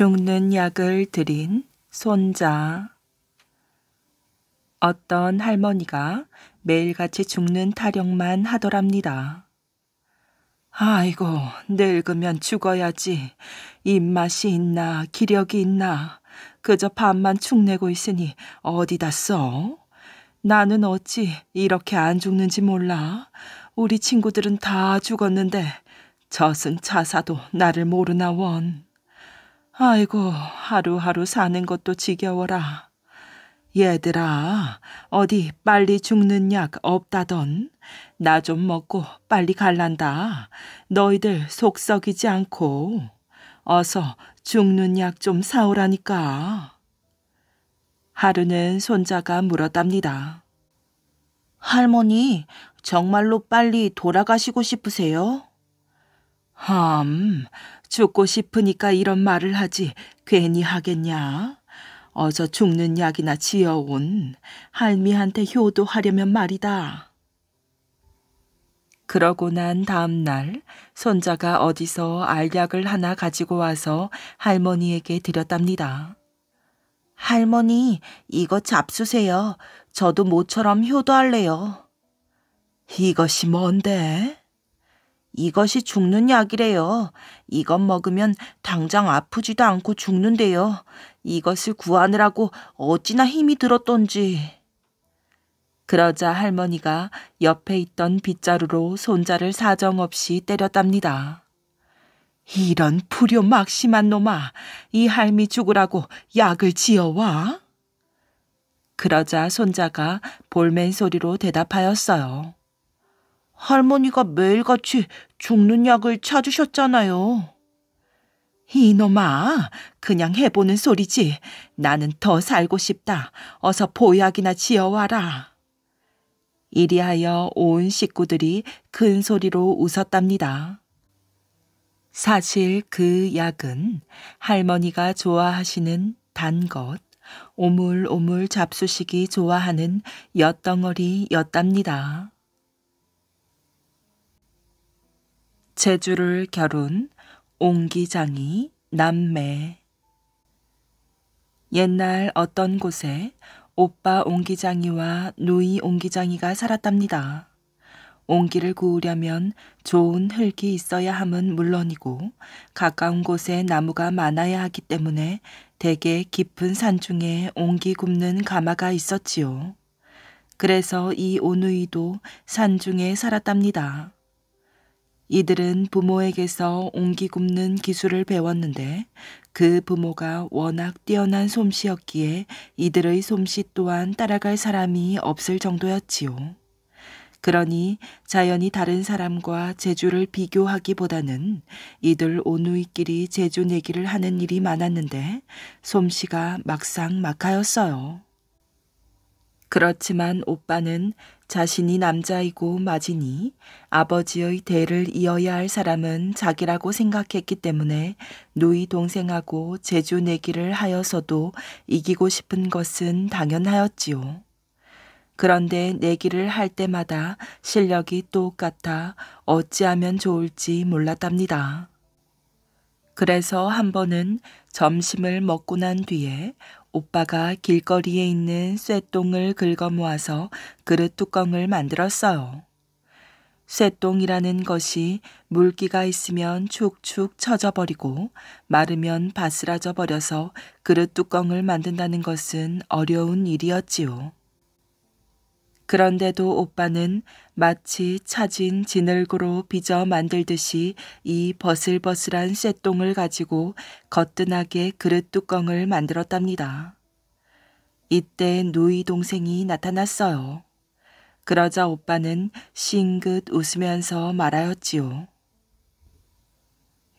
죽는 약을 드린 손자. 어떤 할머니가 매일같이 죽는 타령만 하더랍니다. 아이고, 늙으면 죽어야지. 입맛이 있나, 기력이 있나. 그저 밥만 축내고 있으니 어디다 써? 나는 어찌 이렇게 안 죽는지 몰라. 우리 친구들은 다 죽었는데 저승 차사도 나를 모르나 원. 아이고, 하루하루 사는 것도 지겨워라. 얘들아, 어디 빨리 죽는 약 없다던. 나 좀 먹고 빨리 갈란다. 너희들 속 썩이지 않고. 어서 죽는 약 좀 사오라니까. 하루는 손자가 물었답니다. 할머니, 정말로 빨리 돌아가시고 싶으세요? 함, 죽고 싶으니까 이런 말을 하지 괜히 하겠냐? 어서 죽는 약이나 지어온 할미한테 효도하려면 말이다. 그러고 난 다음 날 손자가 어디서 알약을 하나 가지고 와서 할머니에게 드렸답니다. 할머니, 이거 잡수세요. 저도 모처럼 효도할래요. 이것이 뭔데? 이것이 죽는 약이래요. 이것 먹으면 당장 아프지도 않고 죽는데요. 이것을 구하느라고 어찌나 힘이 들었던지. 그러자 할머니가 옆에 있던 빗자루로 손자를 사정없이 때렸답니다. 이런 불효 막심한 놈아, 이 할미 죽으라고 약을 지어와? 그러자 손자가 볼멘 소리로 대답하였어요. 할머니가 매일같이 죽는 약을 찾으셨잖아요. 이놈아, 그냥 해보는 소리지. 나는 더 살고 싶다. 어서 보약이나 지어와라. 이리하여 온 식구들이 큰 소리로 웃었답니다. 사실 그 약은 할머니가 좋아하시는 단 것, 오물오물 잡수시기 좋아하는 엿덩어리였답니다. 제주를 결혼 옹기장이 남매 옛날 어떤 곳에 오빠 옹기장이와 누이 옹기장이가 살았답니다. 옹기를 구우려면 좋은 흙이 있어야 함은 물론이고 가까운 곳에 나무가 많아야 하기 때문에 대개 깊은 산중에 옹기 굽는 가마가 있었지요. 그래서 이 오누이도 산중에 살았답니다. 이들은 부모에게서 옹기 굽는 기술을 배웠는데 그 부모가 워낙 뛰어난 솜씨였기에 이들의 솜씨 또한 따라갈 사람이 없을 정도였지요. 그러니 자연히 다른 사람과 재주를 비교하기보다는 이들 온누이끼리 재주 내기를 하는 일이 많았는데 솜씨가 막상 막하였어요. 그렇지만 오빠는 자신이 남자이고 맞으니 아버지의 대를 이어야 할 사람은 자기라고 생각했기 때문에 누이 동생하고 제주 내기를 하여서도 이기고 싶은 것은 당연하였지요. 그런데 내기를 할 때마다 실력이 똑같아 어찌하면 좋을지 몰랐답니다. 그래서 한 번은 점심을 먹고 난 뒤에 오빠가 길거리에 있는 쇠똥을 긁어 모아서 그릇 뚜껑을 만들었어요. 쇠똥이라는 것이 물기가 있으면 축축 처져버리고 마르면 바스라져 버려서 그릇 뚜껑을 만든다는 것은 어려운 일이었지요. 그런데도 오빠는 마치 차진 진흙으로 빚어 만들듯이 이 버슬버슬한 쇳똥을 가지고 거뜬하게 그릇 뚜껑을 만들었답니다. 이때 누이 동생이 나타났어요. 그러자 오빠는 싱긋 웃으면서 말하였지요.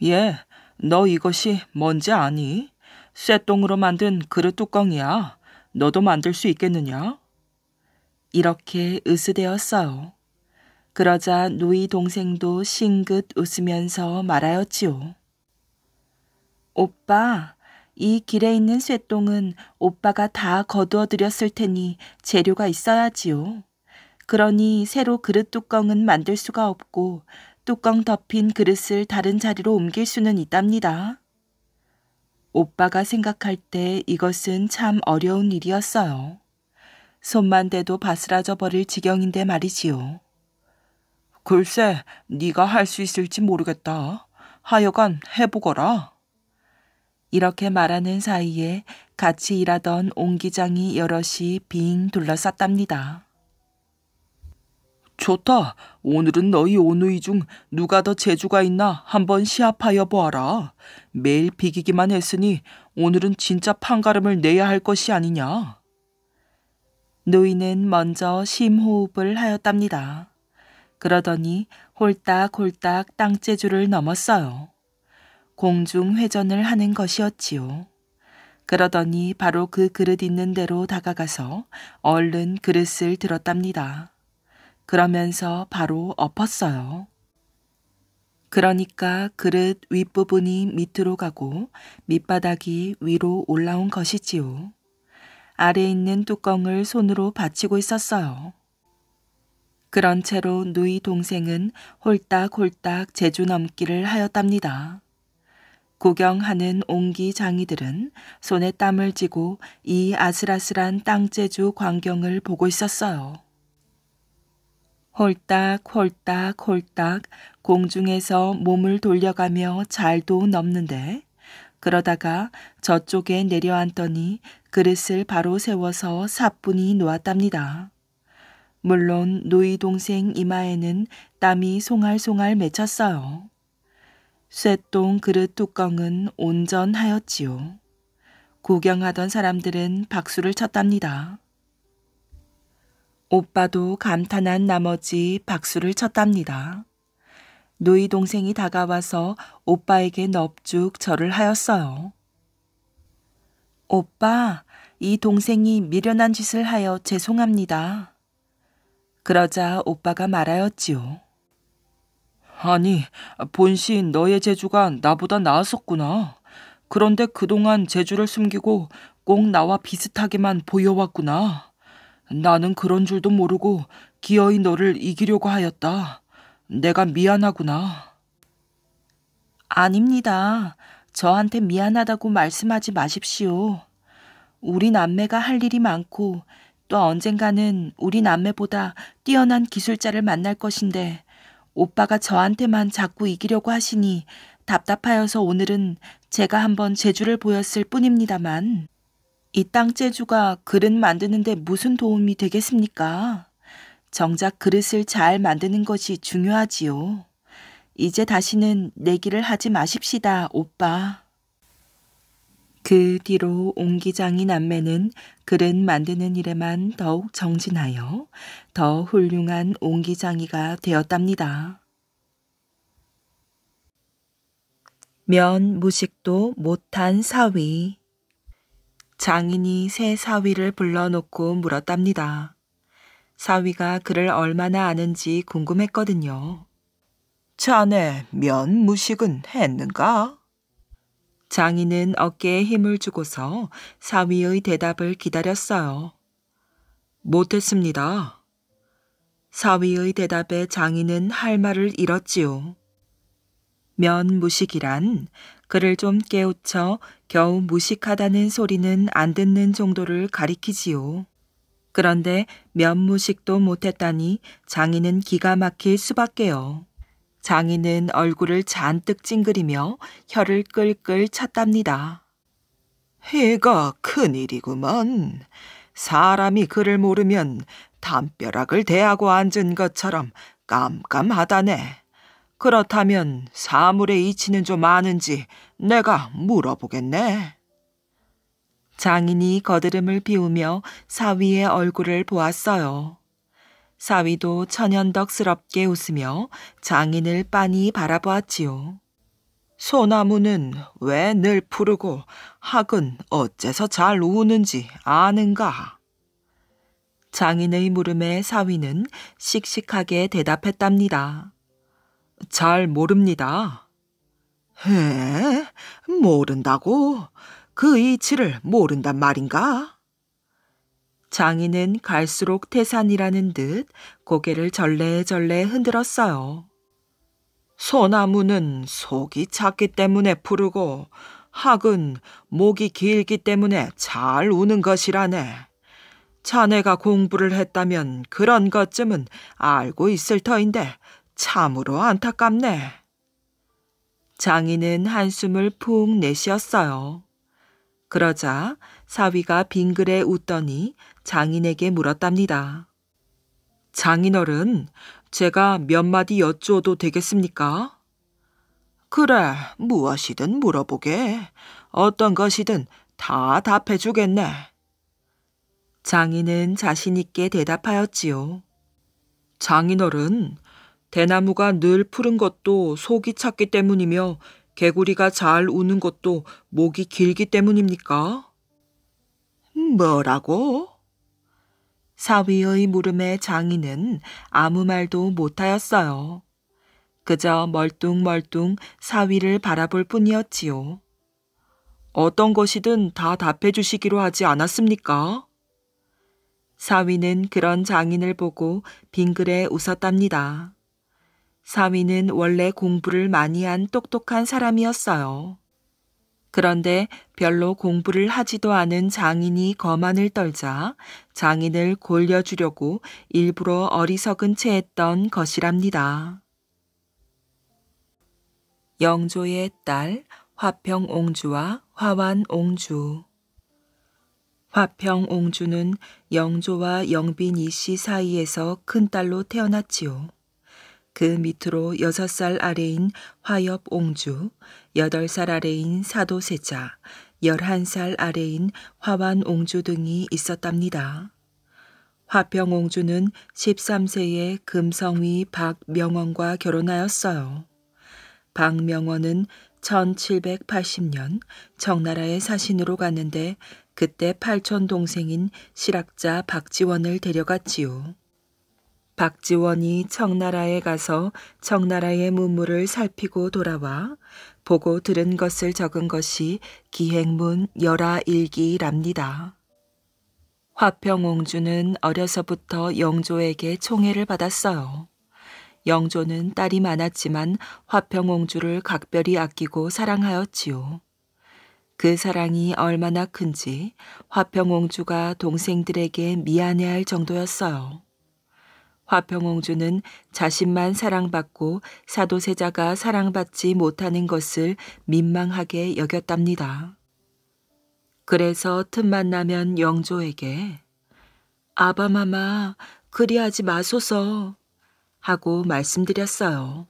예, 너 이것이 뭔지 아니? 쇳똥으로 만든 그릇 뚜껑이야. 너도 만들 수 있겠느냐? 이렇게 으스대었어요. 그러자 누이 동생도 싱긋 웃으면서 말하였지요. 오빠, 이 길에 있는 쇠똥은 오빠가 다 거두어 들였을 테니 재료가 있어야지요. 그러니 새로 그릇 뚜껑은 만들 수가 없고 뚜껑 덮인 그릇을 다른 자리로 옮길 수는 있답니다. 오빠가 생각할 때 이것은 참 어려운 일이었어요. 손만 대도 바스라져 버릴 지경인데 말이지요. 글쎄, 네가 할 수 있을지 모르겠다. 하여간 해보거라. 이렇게 말하는 사이에 같이 일하던 옹기장이 여럿이 빙 둘러쌌답니다. 좋다. 오늘은 너희 온누이중 누가 더 재주가 있나 한번 시합하여 보아라. 매일 비기기만 했으니 오늘은 진짜 판가름을 내야 할 것이 아니냐. 노인은 먼저 심호흡을 하였답니다. 그러더니 홀딱홀딱 땅재주를 넘었어요. 공중 회전을 하는 것이었지요. 그러더니 바로 그 그릇 있는 대로 다가가서 얼른 그릇을 들었답니다. 그러면서 바로 엎었어요. 그러니까 그릇 윗부분이 밑으로 가고 밑바닥이 위로 올라온 것이지요. 아래 있는 뚜껑을 손으로 받치고 있었어요. 그런 채로 누이 동생은 홀딱홀딱 제주 넘기를 하였답니다. 구경하는 옹기 장이들은 손에 땀을 쥐고 이 아슬아슬한 땅제주 광경을 보고 있었어요. 홀딱 홀딱 홀딱 공중에서 몸을 돌려가며 잘도 넘는데 그러다가 저쪽에 내려앉더니 그릇을 바로 세워서 사뿐히 놓았답니다. 물론 누이 동생 이마에는 땀이 송알송알 맺혔어요. 쇠똥 그릇 뚜껑은 온전하였지요. 구경하던 사람들은 박수를 쳤답니다. 오빠도 감탄한 나머지 박수를 쳤답니다. 누이 동생이 다가와서 오빠에게 넙죽 절을 하였어요. 오빠, 이 동생이 미련한 짓을 하여 죄송합니다. 그러자 오빠가 말하였지요. 아니, 본시 너의 재주가 나보다 나았었구나. 그런데 그동안 재주를 숨기고 꼭 나와 비슷하게만 보여왔구나. 나는 그런 줄도 모르고 기어이 너를 이기려고 하였다. 내가 미안하구나. 아닙니다. 저한테 미안하다고 말씀하지 마십시오. 우리 남매가 할 일이 많고 또 언젠가는 우리 남매보다 뛰어난 기술자를 만날 것인데 오빠가 저한테만 자꾸 이기려고 하시니 답답하여서 오늘은 제가 한번 재주를 보였을 뿐입니다만 이 땅 재주가 그릇 만드는데 무슨 도움이 되겠습니까? 정작 그릇을 잘 만드는 것이 중요하지요. 이제 다시는 내기를 하지 마십시다, 오빠. 그 뒤로 옹기장이 남매는 그릇 만드는 일에만 더욱 정진하여 더 훌륭한 옹기장이가 되었답니다. 면 무식도 못한 사위. 장인이 새 사위를 불러놓고 물었답니다. 사위가 그를 얼마나 아는지 궁금했거든요. 자네 면 무식은 했는가? 장인은 어깨에 힘을 주고서 사위의 대답을 기다렸어요. 못했습니다. 사위의 대답에 장인은 할 말을 잃었지요. 면 무식이란 그를 좀 깨우쳐 겨우 무식하다는 소리는 안 듣는 정도를 가리키지요. 그런데 몇 무식도 못했다니 장인은 기가 막힐 수밖에요. 장인은 얼굴을 잔뜩 찡그리며 혀를 끌끌 찼답니다. 해가 큰일이구먼. 사람이 그를 모르면 담벼락을 대하고 앉은 것처럼 깜깜하다네. 그렇다면 사물의 이치는 좀 아는지 내가 물어보겠네. 장인이 거드름을 비우며 사위의 얼굴을 보았어요. 사위도 천연덕스럽게 웃으며 장인을 빤히 바라보았지요. 소나무는 왜 늘 푸르고 학은 어째서 잘 우는지 아는가? 장인의 물음에 사위는 씩씩하게 대답했답니다. 잘 모릅니다. 에? 모른다고? 그 이치를 모른단 말인가? 장인은 갈수록 태산이라는 듯 고개를 절레절레 흔들었어요. 소나무는 속이 작기 때문에 푸르고 학은 목이 길기 때문에 잘 우는 것이라네. 자네가 공부를 했다면 그런 것쯤은 알고 있을 터인데 참으로 안타깝네. 장인은 한숨을 푹 내쉬었어요. 그러자 사위가 빙글에 웃더니 장인에게 물었답니다. 장인어른, 제가 몇 마디 여쭈어도 되겠습니까? 그래, 무엇이든 물어보게. 어떤 것이든 다 답해주겠네. 장인은 자신있게 대답하였지요. 장인어른, 대나무가 늘 푸른 것도 속이 찼기 때문이며 개구리가 잘 우는 것도 목이 길기 때문입니까? 뭐라고? 사위의 물음에 장인은 아무 말도 못하였어요. 그저 멀뚱멀뚱 사위를 바라볼 뿐이었지요. 어떤 것이든 다 답해 주시기로 하지 않았습니까? 사위는 그런 장인을 보고 빙그레 웃었답니다. 사위는 원래 공부를 많이 한 똑똑한 사람이었어요. 그런데 별로 공부를 하지도 않은 장인이 거만을 떨자 장인을 골려주려고 일부러 어리석은 채 했던 것이랍니다. 영조의 딸 화평옹주와 화완옹주 화평옹주는 영조와 영빈 이씨 사이에서 큰딸로 태어났지요. 그 밑으로 여섯 살 아래인 화엽 옹주, 여덟 살 아래인 사도세자, 열한 살 아래인 화완 옹주 등이 있었답니다. 화평 옹주는 13세에 금성위 박명원과 결혼하였어요. 박명원은 1780년 청나라의 사신으로 갔는데 그때 팔촌 동생인 실학자 박지원을 데려갔지요. 박지원이 청나라에 가서 청나라의 문물을 살피고 돌아와 보고 들은 것을 적은 것이 기행문 열하일기랍니다. 화평옹주는 어려서부터 영조에게 총애를 받았어요. 영조는 딸이 많았지만 화평옹주를 각별히 아끼고 사랑하였지요. 그 사랑이 얼마나 큰지 화평옹주가 동생들에게 미안해할 정도였어요. 화평홍주는 자신만 사랑받고 사도세자가 사랑받지 못하는 것을 민망하게 여겼답니다. 그래서 틈만 나면 영조에게 아바마마 그리하지 마소서 하고 말씀드렸어요.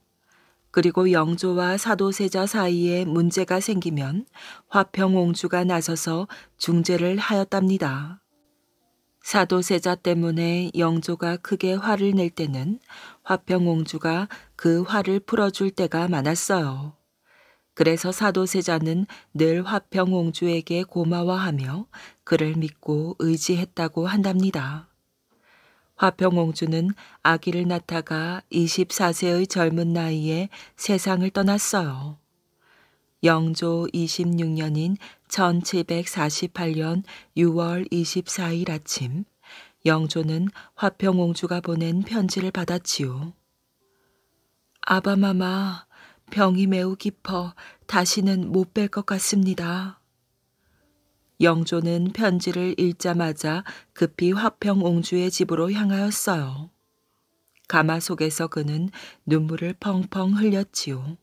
그리고 영조와 사도세자 사이에 문제가 생기면 화평옹주가 나서서 중재를 하였답니다. 사도세자 때문에 영조가 크게 화를 낼 때는 화평옹주가 그 화를 풀어줄 때가 많았어요. 그래서 사도세자는 늘 화평옹주에게 고마워하며 그를 믿고 의지했다고 한답니다. 화평옹주는 아기를 낳다가 24세의 젊은 나이에 세상을 떠났어요. 영조 26년인 1748년 6월 24일 아침 영조는 화평옹주가 보낸 편지를 받았지요. 아바마마 병이 매우 깊어 다시는 못 뵐 것 같습니다. 영조는 편지를 읽자마자 급히 화평옹주의 집으로 향하였어요. 가마 속에서 그는 눈물을 펑펑 흘렸지요.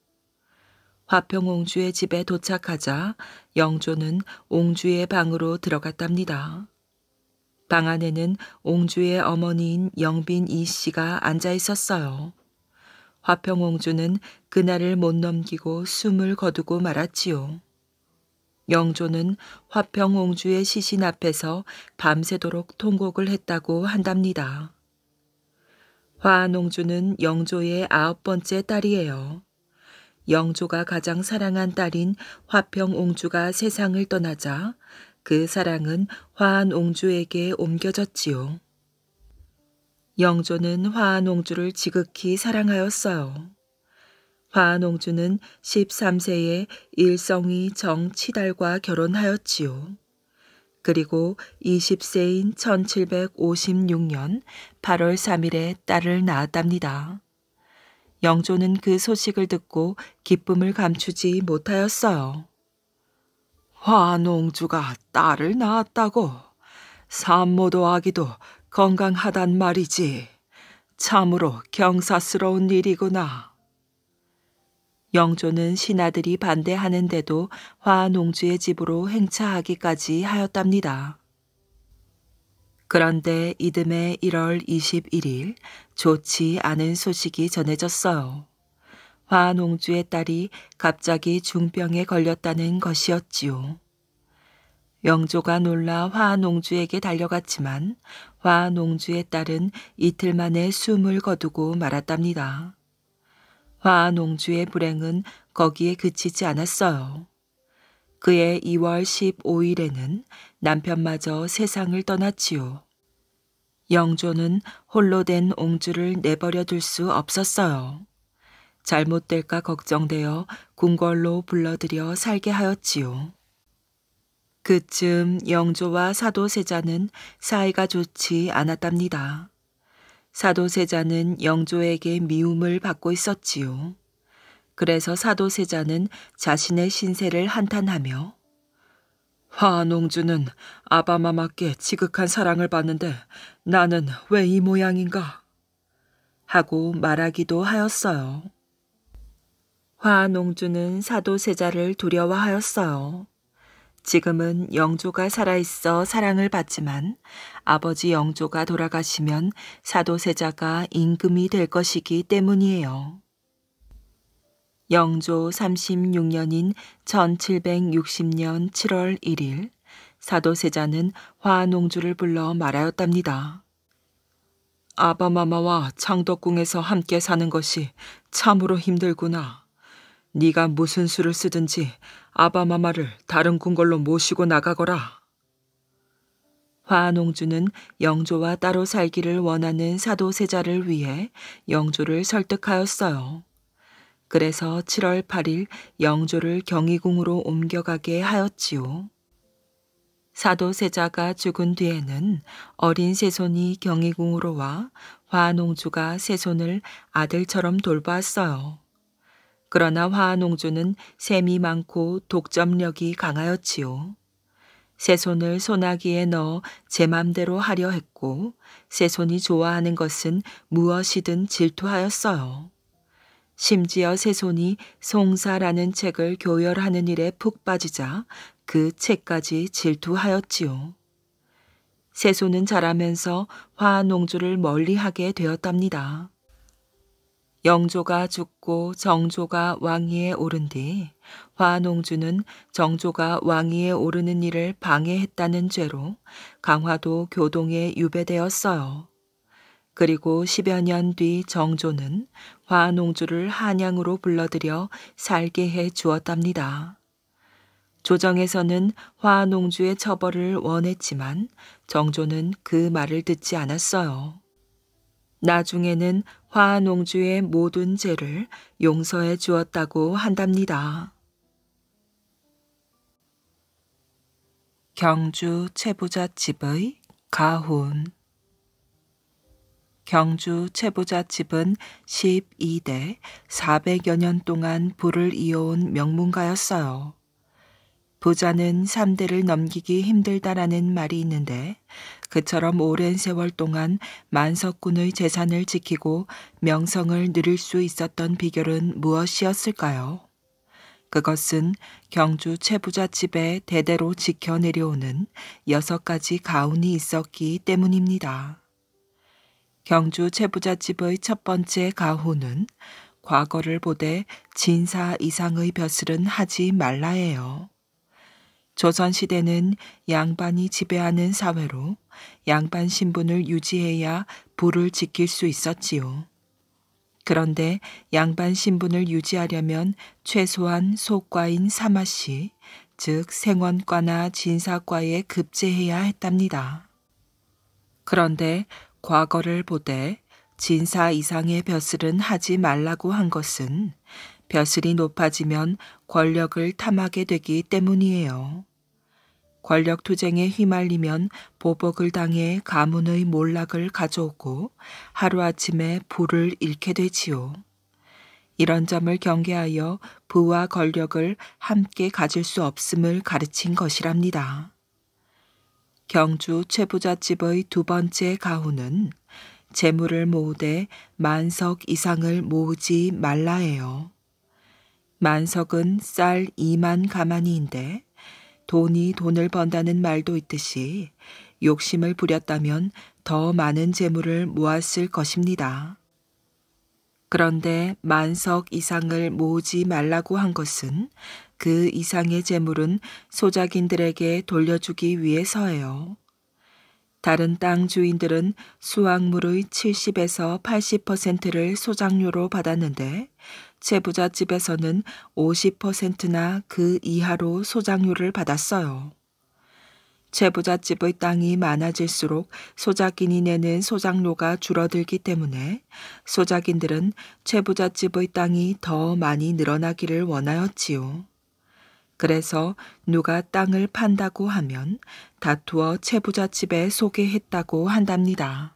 화평옹주의 집에 도착하자 영조는 옹주의 방으로 들어갔답니다. 방 안에는 옹주의 어머니인 영빈 이 씨가 앉아 있었어요. 화평옹주는 그날을 못 넘기고 숨을 거두고 말았지요. 영조는 화평옹주의 시신 앞에서 밤새도록 통곡을 했다고 한답니다. 화한옹주는 영조의 아홉 번째 딸이에요. 영조가 가장 사랑한 딸인 화평옹주가 세상을 떠나자 그 사랑은 화한옹주에게 옮겨졌지요. 영조는 화한옹주를 지극히 사랑하였어요. 화한옹주는 13세에 일성이 정치달과 결혼하였지요. 그리고 20세인 1756년 8월 3일에 딸을 낳았답니다. 영조는 그 소식을 듣고 기쁨을 감추지 못하였어요. 화농주가 딸을 낳았다고 산모도 아기도 건강하단 말이지. 참으로 경사스러운 일이구나. 영조는 신하들이 반대하는데도 화농주의 집으로 행차하기까지 하였답니다. 그런데 이듬해 1월 21일 좋지 않은 소식이 전해졌어요. 화농주의 딸이 갑자기 중병에 걸렸다는 것이었지요. 영조가 놀라 화농주에게 달려갔지만 화농주의 딸은 이틀 만에 숨을 거두고 말았답니다. 화농주의 불행은 거기에 그치지 않았어요. 그해 2월 15일에는 남편마저 세상을 떠났지요. 영조는 홀로 된 옹주를 내버려 둘 수 없었어요. 잘못될까 걱정되어 궁궐로 불러들여 살게 하였지요. 그쯤 영조와 사도세자는 사이가 좋지 않았답니다. 사도세자는 영조에게 미움을 받고 있었지요. 그래서 사도세자는 자신의 신세를 한탄하며 하농주는 아바마마께 지극한 사랑을 받는데 나는 왜 이 모양인가? 하고 말하기도 하였어요. 화농주는 사도세자를 두려워하였어요. 지금은 영조가 살아있어 사랑을 받지만 아버지 영조가 돌아가시면 사도세자가 임금이 될 것이기 때문이에요. 영조 36년인 1760년 7월 1일 사도세자는 화농주를 불러 말하였답니다. 아바마마와 창덕궁에서 함께 사는 것이 참으로 힘들구나. 네가 무슨 수를 쓰든지 아바마마를 다른 궁궐로 모시고 나가거라. 화농주는 영조와 따로 살기를 원하는 사도세자를 위해 영조를 설득하였어요. 그래서 7월 8일 영조를 경희궁으로 옮겨가게 하였지요. 사도 세자가 죽은 뒤에는 어린 세손이 경희궁으로 와 화농주가 세손을 아들처럼 돌봤어요. 그러나 화농주는 셈이 많고 독점력이 강하였지요. 세손을 소나기에 넣어 제 맘대로 하려 했고 세손이 좋아하는 것은 무엇이든 질투하였어요. 심지어 세손이 송사라는 책을 교열하는 일에 푹 빠지자 그 책까지 질투하였지요. 세손은 자라면서 화농주를 멀리하게 되었답니다. 영조가 죽고 정조가 왕위에 오른 뒤 화농주는 정조가 왕위에 오르는 일을 방해했다는 죄로 강화도 교동에 유배되었어요. 그리고 10여 년 뒤 정조는 화농주를 한양으로 불러들여 살게 해 주었답니다. 조정에서는 화농주의 처벌을 원했지만 정조는 그 말을 듣지 않았어요. 나중에는 화농주의 모든 죄를 용서해 주었다고 한답니다. 경주 최부자집의 가훈 경주 최부자 집은 12대 400여 년 동안 부를 이어온 명문가였어요. 부자는 3대를 넘기기 힘들다라는 말이 있는데 그처럼 오랜 세월 동안 만석군의 재산을 지키고 명성을 누릴 수 있었던 비결은 무엇이었을까요? 그것은 경주 최부자 집에 대대로 지켜 내려오는 여섯 가지 가훈이 있었기 때문입니다. 경주 채부자집의첫 번째 가호는 과거를 보되 진사 이상의 벼슬은 하지 말라예요. 조선시대는 양반이 지배하는 사회로 양반 신분을 유지해야 부를 지킬 수 있었지요. 그런데 양반 신분을 유지하려면 최소한 소과인 사마시즉 생원과나 진사과에 급제해야 했답니다. 그런데 과거를 보되 진사 이상의 벼슬은 하지 말라고 한 것은 벼슬이 높아지면 권력을 탐하게 되기 때문이에요. 권력 투쟁에 휘말리면 보복을 당해 가문의 몰락을 가져오고 하루아침에 부를 잃게 되지요. 이런 점을 경계하여 부와 권력을 함께 가질 수 없음을 가르친 것이랍니다. 경주 최부잣집의 두 번째 가훈은 재물을 모으되 만석 이상을 모으지 말라예요. 만석은 쌀 2만 가만니인데 돈이 돈을 번다는 말도 있듯이 욕심을 부렸다면 더 많은 재물을 모았을 것입니다. 그런데 만석 이상을 모으지 말라고 한 것은 그 이상의 재물은 소작인들에게 돌려주기 위해서예요. 다른 땅 주인들은 수확물의 70에서 80%를 소작료로 받았는데 채부자 집에서는 50%나 그 이하로 소작료를 받았어요. 채부자 집의 땅이 많아질수록 소작인이 내는 소작료가 줄어들기 때문에 소작인들은 채부자 집의 땅이 더 많이 늘어나기를 원하였지요. 그래서 누가 땅을 판다고 하면 다투어 채부자 집에 소개했다고 한답니다.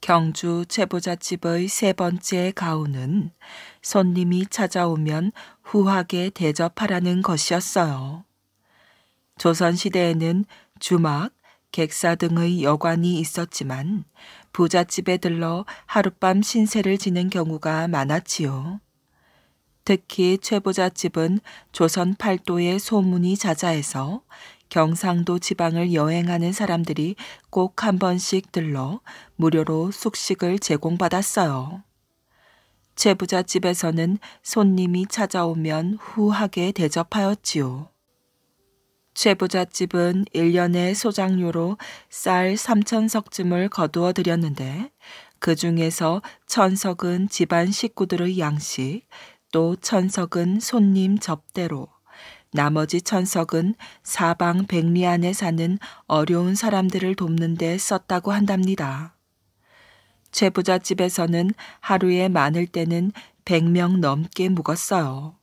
경주 채부자 집의 세 번째 가훈은 손님이 찾아오면 후하게 대접하라는 것이었어요. 조선시대에는 주막, 객사 등의 여관이 있었지만 부잣집에 들러 하룻밤 신세를 지는 경우가 많았지요. 특히 최보자 집은 조선 팔도의 소문이 자자해서 경상도 지방을 여행하는 사람들이 꼭 한 번씩 들러 무료로 숙식을 제공받았어요. 최부자 집에서는 손님이 찾아오면 후하게 대접하였지요. 최부자 집은 1년에 소장료로 쌀 3천석쯤을 거두어 드렸는데 그 중에서 천석은 집안 식구들의 양식, 또 천석은 손님 접대로 나머지 천석은 사방 백리 안에 사는 어려운 사람들을 돕는 데 썼다고 한답니다. 최부자 집에서는 하루에 많을 때는 100명 넘게 묵었어요.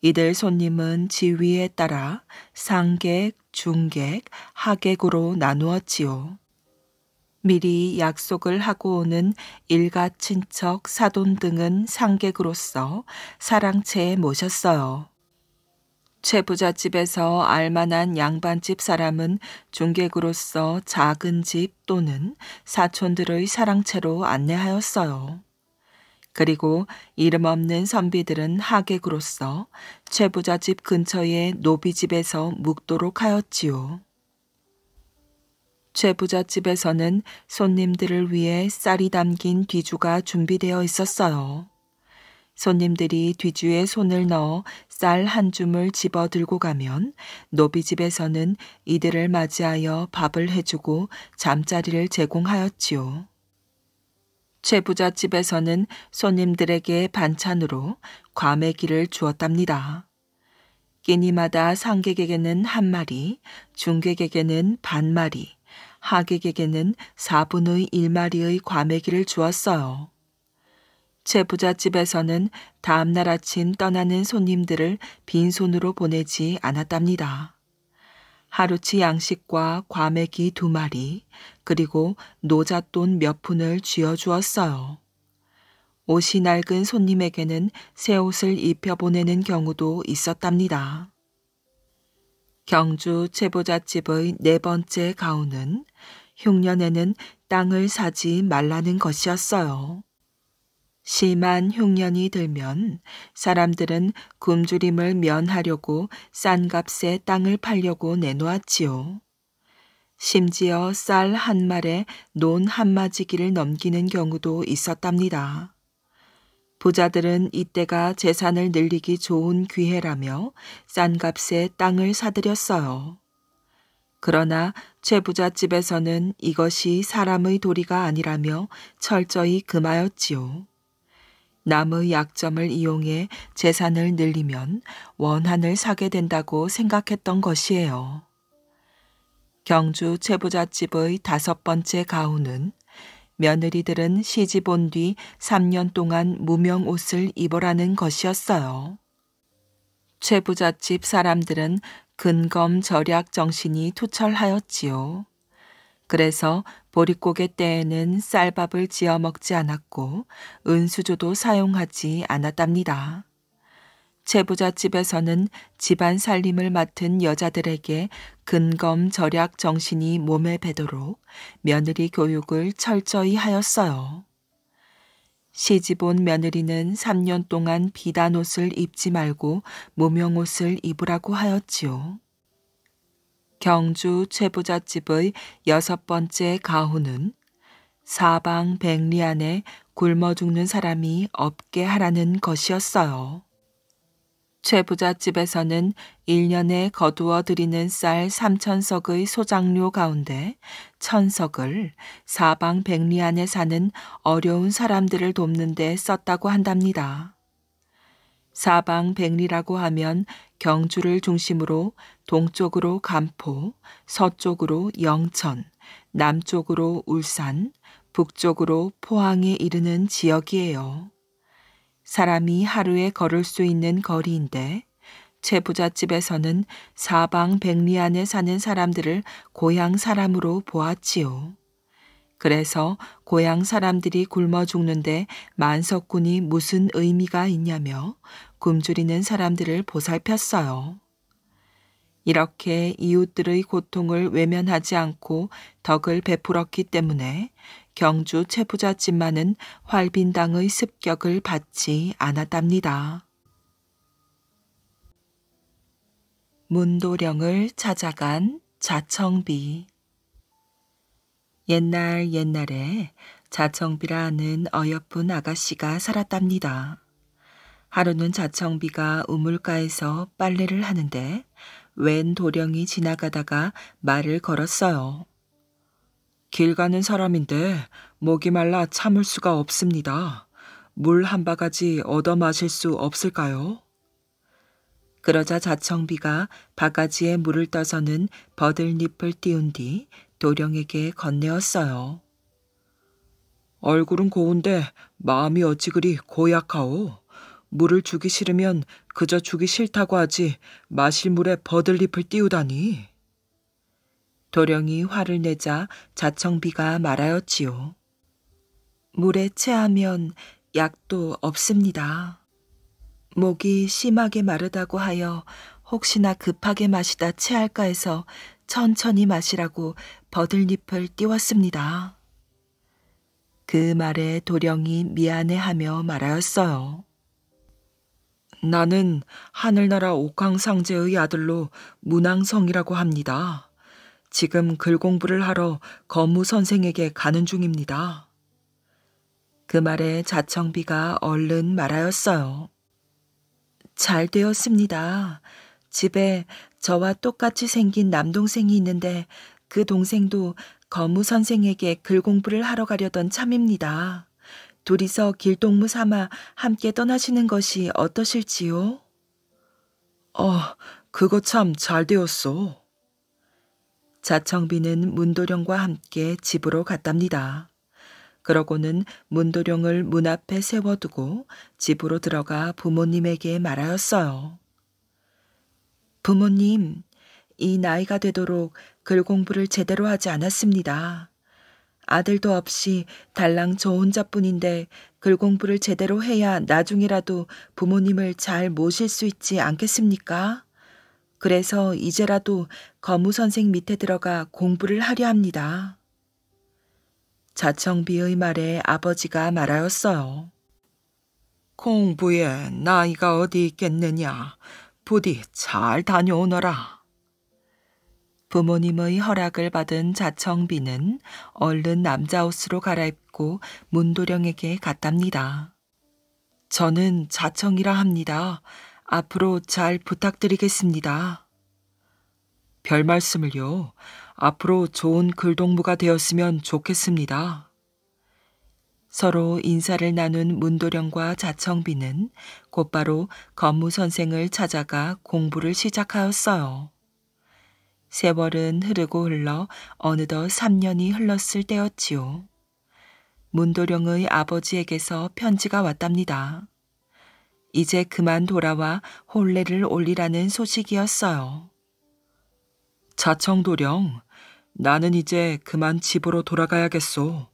이들 손님은 지위에 따라 상객, 중객, 하객으로 나누었지요. 미리 약속을 하고 오는 일가 친척 사돈 등은 상객으로서 사랑채에 모셨어요. 최부자 집에서 알만한 양반집 사람은 중객으로서 작은 집 또는 사촌들의 사랑채로 안내하였어요. 그리고 이름 없는 선비들은 하객으로서 최부자 집 근처의 노비집에서 묵도록 하였지요. 최부자집에서는 손님들을 위해 쌀이 담긴 뒤주가 준비되어 있었어요. 손님들이 뒤주에 손을 넣어 쌀 한 줌을 집어 들고 가면 노비집에서는 이들을 맞이하여 밥을 해주고 잠자리를 제공하였지요. 최부자집에서는 손님들에게 반찬으로 과메기를 주었답니다. 끼니마다 상객에게는 한 마리, 중객에게는 반 마리, 하객에게는 4분의 1마리의 과메기를 주었어요. 제부자 집에서는 다음날 아침 떠나는 손님들을 빈손으로 보내지 않았답니다. 하루치 양식과 과메기 두 마리, 그리고 노잣돈 몇 푼을 쥐어주었어요. 옷이 낡은 손님에게는 새 옷을 입혀보내는 경우도 있었답니다. 경주 최보자집의네 번째 가훈은 흉년에는 땅을 사지 말라는 것이었어요. 심한 흉년이 들면 사람들은 굶주림을 면하려고 싼 값에 땅을 팔려고 내놓았지요. 심지어 쌀 한 말에 논 한 마지기를 넘기는 경우도 있었답니다. 부자들은 이때가 재산을 늘리기 좋은 기회라며 싼 값에 땅을 사들였어요. 그러나 최부자 집에서는 이것이 사람의 도리가 아니라며 철저히 금하였지요. 남의 약점을 이용해 재산을 늘리면 원한을 사게 된다고 생각했던 것이에요. 경주 최부잣집의 다섯 번째 가훈은 며느리들은 시집 온 뒤 3년 동안 무명 옷을 입어라는 것이었어요. 최부잣집 사람들은 근검 절약 정신이 투철하였지요. 그래서 보릿고개 때에는 쌀밥을 지어 먹지 않았고 은수조도 사용하지 않았답니다. 제부자집에서는 집안 살림을 맡은 여자들에게 근검 절약 정신이 몸에 배도록 며느리 교육을 철저히 하였어요. 시집 온 며느리는 3년 동안 비단 옷을 입지 말고 무명 옷을 입으라고 하였지요. 경주 최부자집의 여섯 번째 가훈은 사방 백리 안에 굶어 죽는 사람이 없게 하라는 것이었어요. 최부잣집에서는 1년에 거두어 들이는 쌀 3천석의 소장료 가운데 천석을 사방 백리 안에 사는 어려운 사람들을 돕는 데 썼다고 한답니다. 사방 백리라고 하면 경주를 중심으로 동쪽으로 간포, 서쪽으로 영천, 남쪽으로 울산, 북쪽으로 포항에 이르는 지역이에요. 사람이 하루에 걸을 수 있는 거리인데 채 부잣집에서는 사방 백리 안에 사는 사람들을 고향 사람으로 보았지요. 그래서 고향 사람들이 굶어 죽는데 만석군이 무슨 의미가 있냐며 굶주리는 사람들을 보살폈어요. 이렇게 이웃들의 고통을 외면하지 않고 덕을 베풀었기 때문에 경주 체부자 집만은 활빈당의 습격을 받지 않았답니다. 문도령을 찾아간 자청비 옛날 옛날에 자청비라는 어여쁜 아가씨가 살았답니다. 하루는 자청비가 우물가에서 빨래를 하는데 웬 도령이 지나가다가 말을 걸었어요. 길 가는 사람인데 목이 말라 참을 수가 없습니다. 물 한 바가지 얻어 마실 수 없을까요? 그러자 자청비가 바가지에 물을 떠서는 버들잎을 띄운 뒤 도령에게 건네었어요. 얼굴은 고운데 마음이 어찌 그리 고약하오. 물을 주기 싫으면 그저 주기 싫다고 하지 마실 물에 버들잎을 띄우다니. 도령이 화를 내자 자청비가 말하였지요. 물에 체하면 약도 없습니다. 목이 심하게 마르다고 하여 혹시나 급하게 마시다 체할까 해서 천천히 마시라고 버들잎을 띄웠습니다. 그 말에 도령이 미안해하며 말하였어요. 나는 하늘나라 옥황상제의 아들로 문왕성이라고 합니다. 지금 글 공부를 하러 거무 선생에게 가는 중입니다. 그 말에 자청비가 얼른 말하였어요. 잘 되었습니다. 집에 저와 똑같이 생긴 남동생이 있는데 그 동생도 거무 선생에게 글 공부를 하러 가려던 참입니다. 둘이서 길동무 삼아 함께 떠나시는 것이 어떠실지요? 어, 그거 참 잘 되었소. 자청비는 문도령과 함께 집으로 갔답니다. 그러고는 문도령을 문 앞에 세워두고 집으로 들어가 부모님에게 말하였어요. 부모님, 이 나이가 되도록 글 공부를 제대로 하지 않았습니다. 아들도 없이 달랑 저 혼자뿐인데 글 공부를 제대로 해야 나중이라도 부모님을 잘 모실 수 있지 않겠습니까? 그래서 이제라도 거무 선생 밑에 들어가 공부를 하려 합니다. 자청비의 말에 아버지가 말하였어요. 공부에 나이가 어디 있겠느냐. 부디 잘 다녀오너라. 부모님의 허락을 받은 자청비는 얼른 남자 옷으로 갈아입고 문도령에게 갔답니다. 저는 자청이라 합니다. 앞으로 잘 부탁드리겠습니다. 별 말씀을요. 앞으로 좋은 글동무가 되었으면 좋겠습니다. 서로 인사를 나눈 문도령과 자청비는 곧바로 건무 선생을 찾아가 공부를 시작하였어요. 세월은 흐르고 흘러 어느덧 3년이 흘렀을 때였지요. 문도령의 아버지에게서 편지가 왔답니다. 이제 그만 돌아와 혼례를 올리라는 소식이었어요. 자청도령, 나는 이제 그만 집으로 돌아가야겠소.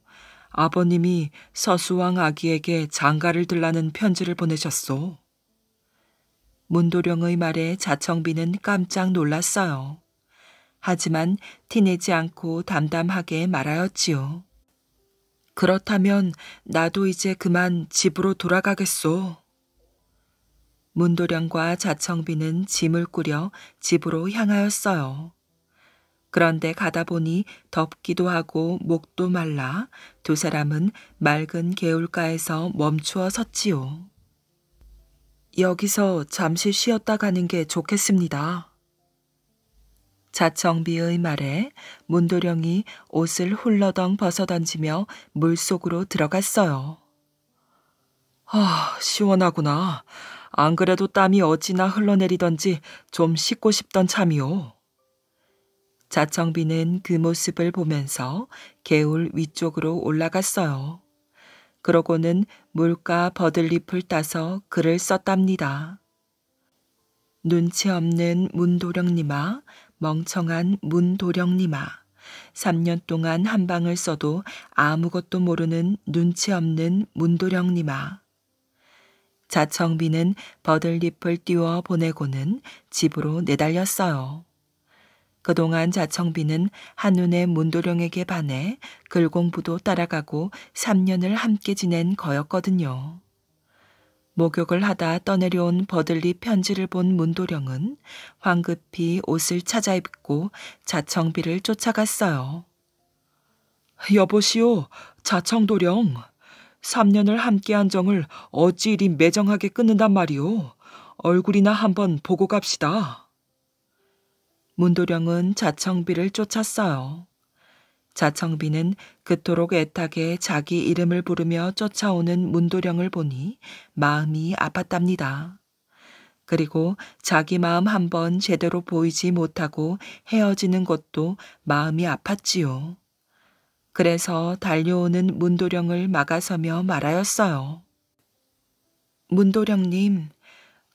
아버님이 서수왕 아기에게 장가를 들라는 편지를 보내셨소. 문도령의 말에 자청비는 깜짝 놀랐어요. 하지만 티내지 않고 담담하게 말하였지요. 그렇다면 나도 이제 그만 집으로 돌아가겠소. 문도령과 자청비는 짐을 꾸려 집으로 향하였어요. 그런데 가다 보니 덥기도 하고 목도 말라 두 사람은 맑은 개울가에서 멈추어 섰지요. 여기서 잠시 쉬었다 가는 게 좋겠습니다. 자청비의 말에 문도령이 옷을 훌러덩 벗어던지며 물속으로 들어갔어요. 아, 시원하구나. 안 그래도 땀이 어찌나 흘러내리던지 좀 씻고 싶던 참이오. 자청비는 그 모습을 보면서 개울 위쪽으로 올라갔어요. 그러고는 물가 버들잎을 따서 글을 썼답니다. 눈치 없는 문도령님아, 멍청한 문도령님아, 3년 동안 한 방을 써도 아무것도 모르는 눈치 없는 문도령님아, 자청비는 버들잎을 띄워 보내고는 집으로 내달렸어요. 그동안 자청비는 한눈에 문도령에게 반해 글공부도 따라가고 3년을 함께 지낸 거였거든요. 목욕을 하다 떠내려온 버들잎 편지를 본 문도령은 황급히 옷을 찾아입고 자청비를 쫓아갔어요. 여보시오, 자청도령. 3년을 함께한 정을 어찌 이리 매정하게 끊는단 말이오. 얼굴이나 한번 보고 갑시다. 문도령은 자청비를 쫓았어요. 자청비는 그토록 애타게 자기 이름을 부르며 쫓아오는 문도령을 보니 마음이 아팠답니다. 그리고 자기 마음 한번 제대로 보이지 못하고 헤어지는 것도 마음이 아팠지요. 그래서 달려오는 문도령을 막아서며 말하였어요. 문도령님,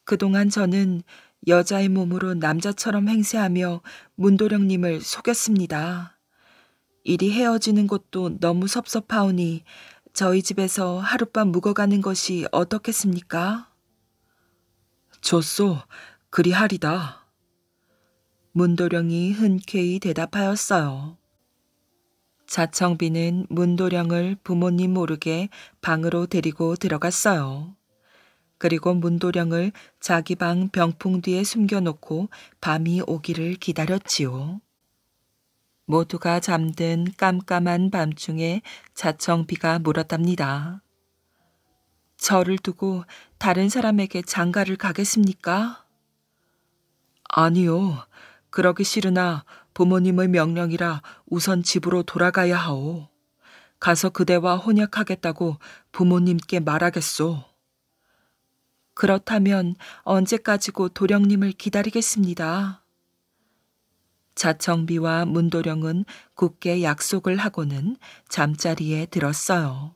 그동안 저는 여자의 몸으로 남자처럼 행세하며 문도령님을 속였습니다. 일이 헤어지는 것도 너무 섭섭하오니 저희 집에서 하룻밤 묵어가는 것이 어떻겠습니까? 좋소, 그리하리다. 문도령이 흔쾌히 대답하였어요. 자청비는 문도령을 부모님 모르게 방으로 데리고 들어갔어요. 그리고 문도령을 자기 방 병풍 뒤에 숨겨놓고 밤이 오기를 기다렸지요. 모두가 잠든 깜깜한 밤중에 자청비가 물었답니다. 저를 두고 다른 사람에게 장가를 가겠습니까? 아니요. 그러기 싫으나 부모님의 명령이라 우선 집으로 돌아가야 하오. 가서 그대와 혼약하겠다고 부모님께 말하겠소. 그렇다면 언제까지고 도령님을 기다리겠습니다. 자청비와 문도령은 굳게 약속을 하고는 잠자리에 들었어요.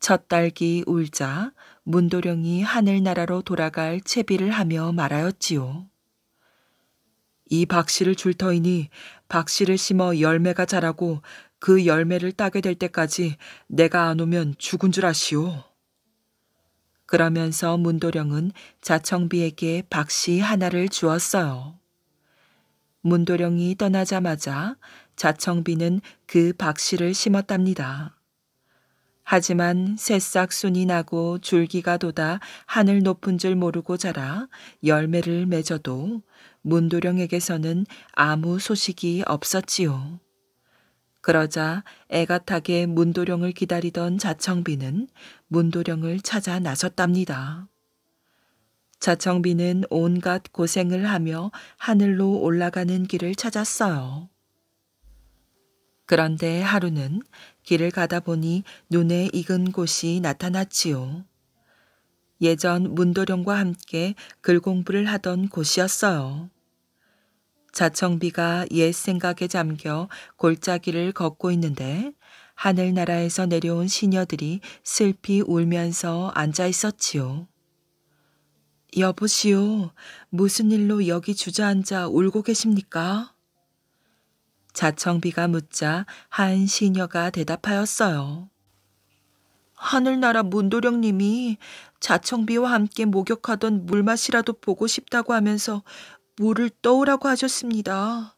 첫 딸기 울자 문도령이 하늘나라로 돌아갈 채비를 하며 말하였지요. 이 박씨를 줄 터이니 박씨를 심어 열매가 자라고 그 열매를 따게 될 때까지 내가 안 오면 죽은 줄 아시오. 그러면서 문도령은 자청비에게 박씨 하나를 주었어요. 문도령이 떠나자마자 자청비는 그 박씨를 심었답니다. 하지만 새싹 순이 나고 줄기가 돋아 하늘 높은 줄 모르고 자라 열매를 맺어도 문도령에게서는 아무 소식이 없었지요. 그러자 애가타게 문도령을 기다리던 자청비는 문도령을 찾아 나섰답니다. 자청비는 온갖 고생을 하며 하늘로 올라가는 길을 찾았어요. 그런데 하루는 길을 가다 보니 눈에 익은 곳이 나타났지요. 예전 문도령과 함께 글 공부를 하던 곳이었어요. 자청비가 옛 생각에 잠겨 골짜기를 걷고 있는데 하늘나라에서 내려온 시녀들이 슬피 울면서 앉아 있었지요. 여보시오, 무슨 일로 여기 주저앉아 울고 계십니까? 자청비가 묻자 한 시녀가 대답하였어요. 하늘나라 문도령님이 자청비와 함께 목욕하던 물맛이라도 보고 싶다고 하면서 물을 떠오라고 하셨습니다.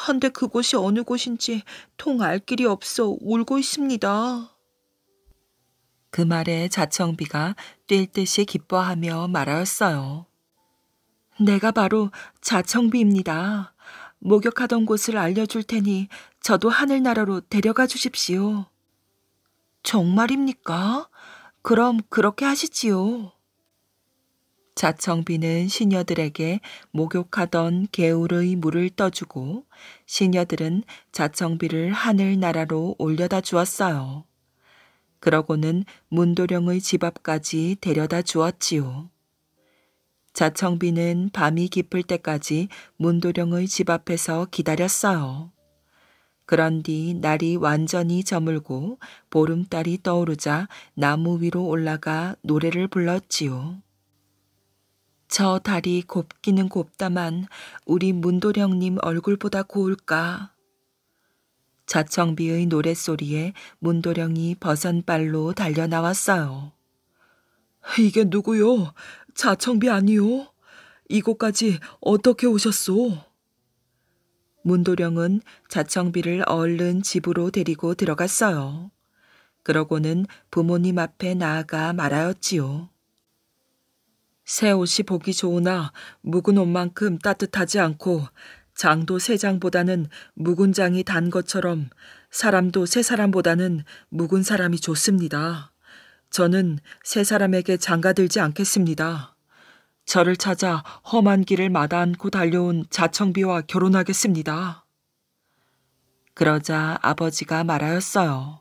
한데 그곳이 어느 곳인지 통 알 길이 없어 울고 있습니다. 그 말에 자청비가 뛸 듯이 기뻐하며 말하였어요. 내가 바로 자청비입니다. 목욕하던 곳을 알려줄 테니 저도 하늘나라로 데려가 주십시오. 정말입니까? 그럼 그렇게 하시지요. 자청비는 시녀들에게 목욕하던 개울의 물을 떠주고 시녀들은 자청비를 하늘나라로 올려다 주었어요. 그러고는 문도령의 집 앞까지 데려다 주었지요. 자청비는 밤이 깊을 때까지 문도령의 집 앞에서 기다렸어요. 그런 뒤 날이 완전히 저물고 보름달이 떠오르자 나무 위로 올라가 노래를 불렀지요. 저 달이 곱기는 곱다만 우리 문도령님 얼굴보다 고울까. 자청비의 노랫소리에 문도령이 버선발로 달려나왔어요. 이게 누구요? 자청비 아니요? 이곳까지 어떻게 오셨소? 문도령은 자청비를 얼른 집으로 데리고 들어갔어요. 그러고는 부모님 앞에 나아가 말하였지요. 새 옷이 보기 좋으나 묵은 옷만큼 따뜻하지 않고 장도 새 장보다는 묵은 장이 단 것처럼 사람도 새 사람보다는 묵은 사람이 좋습니다. 저는 새 사람에게 장가들지 않겠습니다. 저를 찾아 험한 길을 마다 않고 달려온 자청비와 결혼하겠습니다. 그러자 아버지가 말하였어요.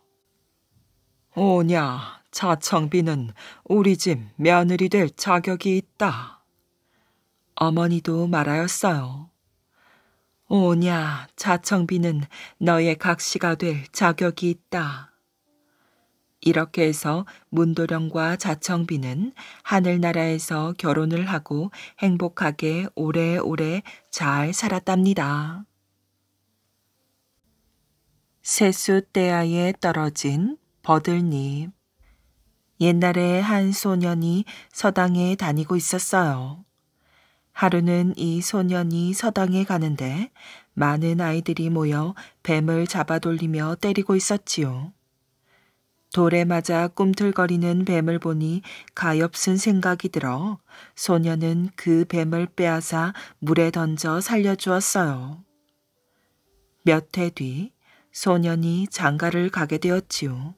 오냐, 자청비는 우리 집 며느리 될 자격이 있다. 어머니도 말하였어요. 오냐, 자청비는 너의 각시가 될 자격이 있다. 이렇게 해서 문도령과 자청비는 하늘나라에서 결혼을 하고 행복하게 오래오래 잘 살았답니다. 세숫대야에 떨어진 버들잎 옛날에 한 소년이 서당에 다니고 있었어요. 하루는 이 소년이 서당에 가는데 많은 아이들이 모여 뱀을 잡아돌리며 때리고 있었지요. 돌에 맞아 꿈틀거리는 뱀을 보니 가엾은 생각이 들어 소녀는 그 뱀을 빼앗아 물에 던져 살려주었어요. 몇 해 뒤 소년이 장가를 가게 되었지요.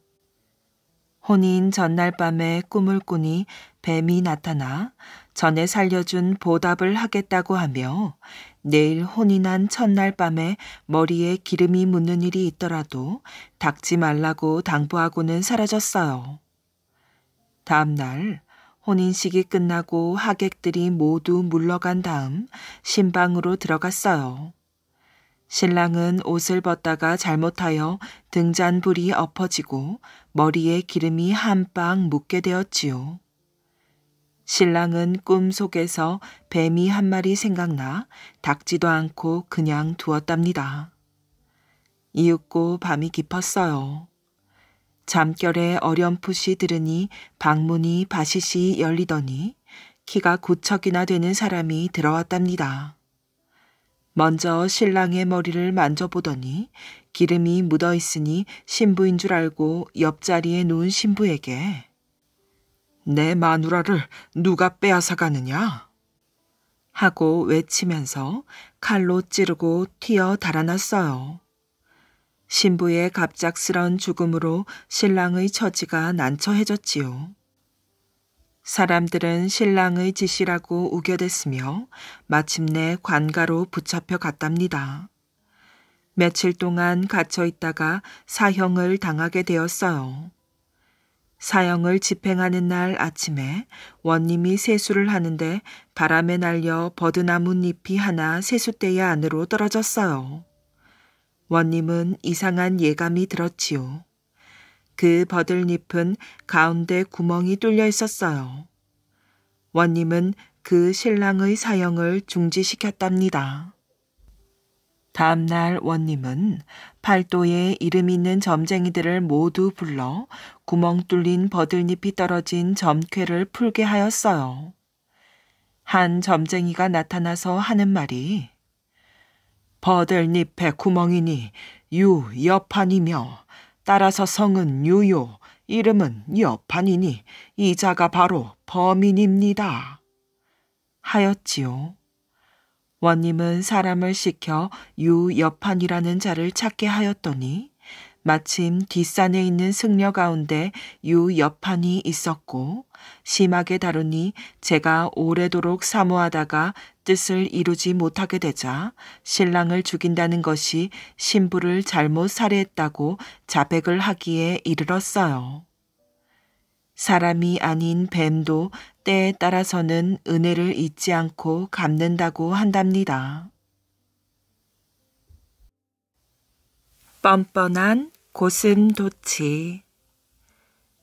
혼인 전날 밤에 꿈을 꾸니 뱀이 나타나 전에 살려준 보답을 하겠다고 하며 내일 혼이 난 첫날 밤에 머리에 기름이 묻는 일이 있더라도 닦지 말라고 당부하고는 사라졌어요. 다음 날 혼인식이 끝나고 하객들이 모두 물러간 다음 신방으로 들어갔어요. 신랑은 옷을 벗다가 잘못하여 등잔불이 엎어지고 머리에 기름이 한 방 묻게 되었지요. 신랑은 꿈속에서 뱀이 한 마리 생각나 닦지도 않고 그냥 두었답니다. 이윽고 밤이 깊었어요. 잠결에 어렴풋이 들으니 방문이 바시시 열리더니 키가 구척이나 되는 사람이 들어왔답니다. 먼저 신랑의 머리를 만져보더니 기름이 묻어 있으니 신부인 줄 알고 옆자리에 누운 신부에게 내 마누라를 누가 빼앗아 가느냐? 하고 외치면서 칼로 찌르고 튀어 달아났어요. 신부의 갑작스런 죽음으로 신랑의 처지가 난처해졌지요. 사람들은 신랑의 짓이라고 우겨댔으며 마침내 관가로 붙잡혀 갔답니다. 며칠 동안 갇혀 있다가 사형을 당하게 되었어요. 사형을 집행하는 날 아침에 원님이 세수를 하는데 바람에 날려 버드나무 잎이 하나 세수대야 안으로 떨어졌어요. 원님은 이상한 예감이 들었지요. 그 버들잎은 가운데 구멍이 뚫려 있었어요. 원님은 그 신랑의 사형을 중지시켰답니다. 다음날 원님은 팔도에 이름 있는 점쟁이들을 모두 불러 구멍 뚫린 버들잎이 떨어진 점괘를 풀게 하였어요. 한 점쟁이가 나타나서 하는 말이 버들잎의 구멍이니 유 여판이며 따라서 성은 유요 이름은 여판이니 이자가 바로 범인입니다. 하였지요. 원님은 사람을 시켜 유여판이라는 자를 찾게 하였더니 마침 뒷산에 있는 승려 가운데 유 여판이 있었고 심하게 다루니 제가 오래도록 사모하다가 뜻을 이루지 못하게 되자 신랑을 죽인다는 것이 신부를 잘못 살해했다고 자백을 하기에 이르렀어요. 사람이 아닌 뱀도 때에 따라서는 은혜를 잊지 않고 갚는다고 한답니다. 뻔뻔한 고슴 도치.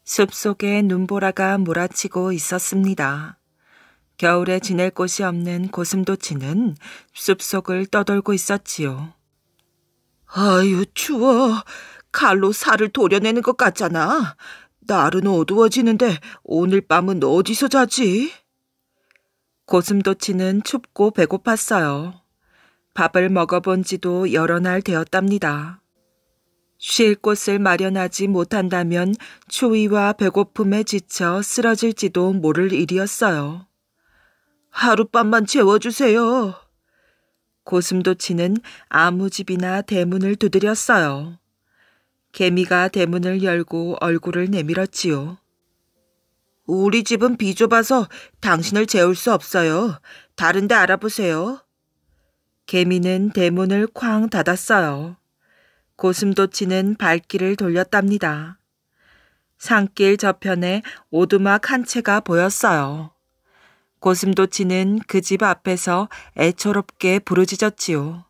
숲속에 눈보라가 몰아치고 있었습니다. 겨울에 지낼 곳이 없는 고슴도치는 숲속을 떠돌고 있었지요. 아유, 추워. 칼로 살을 도려내는 것 같잖아. 날은 어두워지는데 오늘 밤은 어디서 자지? 고슴도치는 춥고 배고팠어요. 밥을 먹어본 지도 여러 날 되었답니다. 쉴 곳을 마련하지 못한다면 추위와 배고픔에 지쳐 쓰러질지도 모를 일이었어요. 하룻밤만 채워주세요 고슴도치는 아무 집이나 대문을 두드렸어요. 개미가 대문을 열고 얼굴을 내밀었지요. 우리 집은 비좁아서 당신을 재울 수 없어요. 다른 데 알아보세요. 개미는 대문을 쾅 닫았어요. 고슴도치는 발길을 돌렸답니다. 산길 저편에 오두막 한 채가 보였어요. 고슴도치는 그 집 앞에서 애처롭게 부르짖었지요.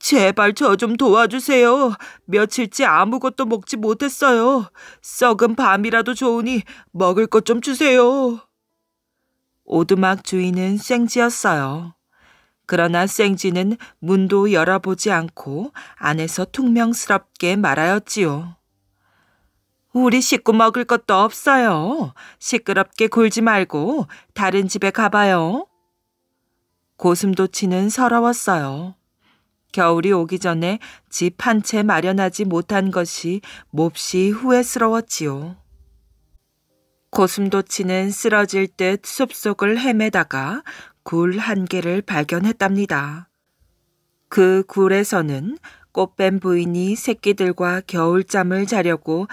제발 저 좀 도와주세요. 며칠째 아무것도 먹지 못했어요. 썩은 밤이라도 좋으니 먹을 것 좀 주세요. 오두막 주인은 쌩지였어요. 그러나 생쥐는 문도 열어보지 않고 안에서 퉁명스럽게 말하였지요. 우리 식구 먹을 것도 없어요. 시끄럽게 굴지 말고 다른 집에 가봐요. 고슴도치는 서러웠어요. 겨울이 오기 전에 집 한 채 마련하지 못한 것이 몹시 후회스러웠지요. 고슴도치는 쓰러질 듯 숲속을 헤매다가 굴한 개를 발견했답니다. 그 굴에서는 꽃뱀 부인이 새끼들과 겨울잠을 자려고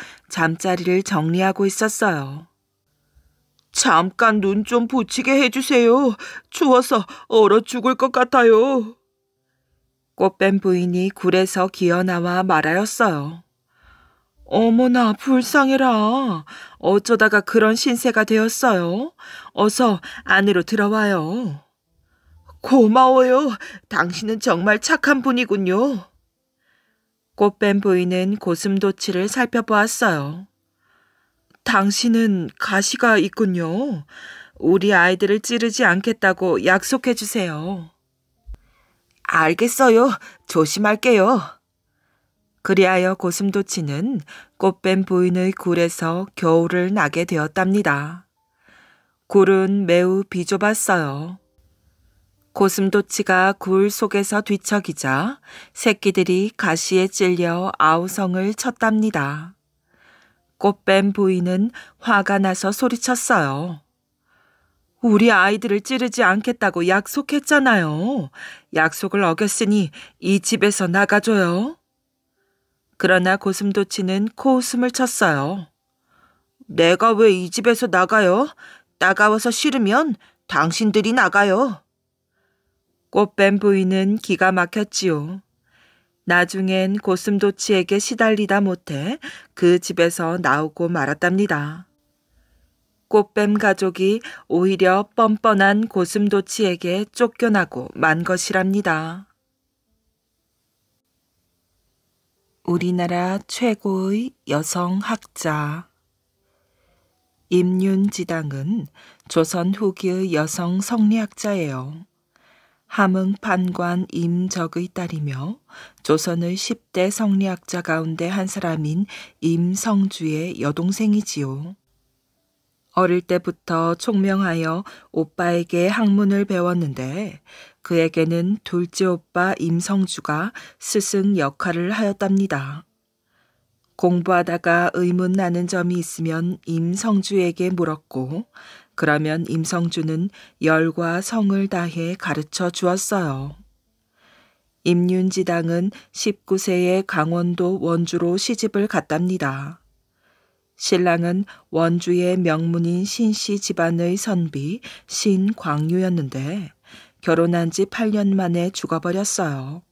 잠자리를 정리하고 있었어요. 잠깐 눈 좀 붙이게 해주세요. 추워서 얼어 죽을 것 같아요. 꽃뱀 부인이 굴에서 기어나와 말하였어요. 어머나, 불쌍해라. 어쩌다가 그런 신세가 되었어요. 어서 안으로 들어와요. 고마워요. 당신은 정말 착한 분이군요. 꽃뱀 부인은 고슴도치를 살펴보았어요. 당신은 가시가 있군요. 우리 아이들을 찌르지 않겠다고 약속해 주세요. 알겠어요. 조심할게요. 그리하여 고슴도치는 꽃뱀 부인의 굴에서 겨울을 나게 되었답니다. 굴은 매우 비좁았어요. 고슴도치가 굴 속에서 뒤척이자 새끼들이 가시에 찔려 아우성을 쳤답니다. 꽃뱀 부인은 화가 나서 소리쳤어요. 우리 아이들을 찌르지 않겠다고 약속했잖아요. 약속을 어겼으니 이 집에서 나가줘요. 그러나 고슴도치는 코웃음을 쳤어요. 내가 왜 이 집에서 나가요? 나가워서 싫으면 당신들이 나가요. 꽃뱀 부인은 기가 막혔지요. 나중엔 고슴도치에게 시달리다 못해 그 집에서 나오고 말았답니다. 꽃뱀 가족이 오히려 뻔뻔한 고슴도치에게 쫓겨나고 만 것이랍니다. 우리나라 최고의 여성 학자 임윤지당은 조선 후기의 여성 성리학자예요. 함흥 판관 임적의 딸이며 조선의 10대 성리학자 가운데 한 사람인 임성주의 여동생이지요. 어릴 때부터 총명하여 오빠에게 학문을 배웠는데 그에게는 둘째 오빠 임성주가 스승 역할을 하였답니다. 공부하다가 의문 나는 점이 있으면 임성주에게 물었고, 그러면 임성주는 열과 성을 다해 가르쳐 주었어요. 임윤지당은 19세에 강원도 원주로 시집을 갔답니다. 신랑은 원주의 명문인 신씨 집안의 선비 신광유였는데 결혼한 지 8년 만에 죽어버렸어요.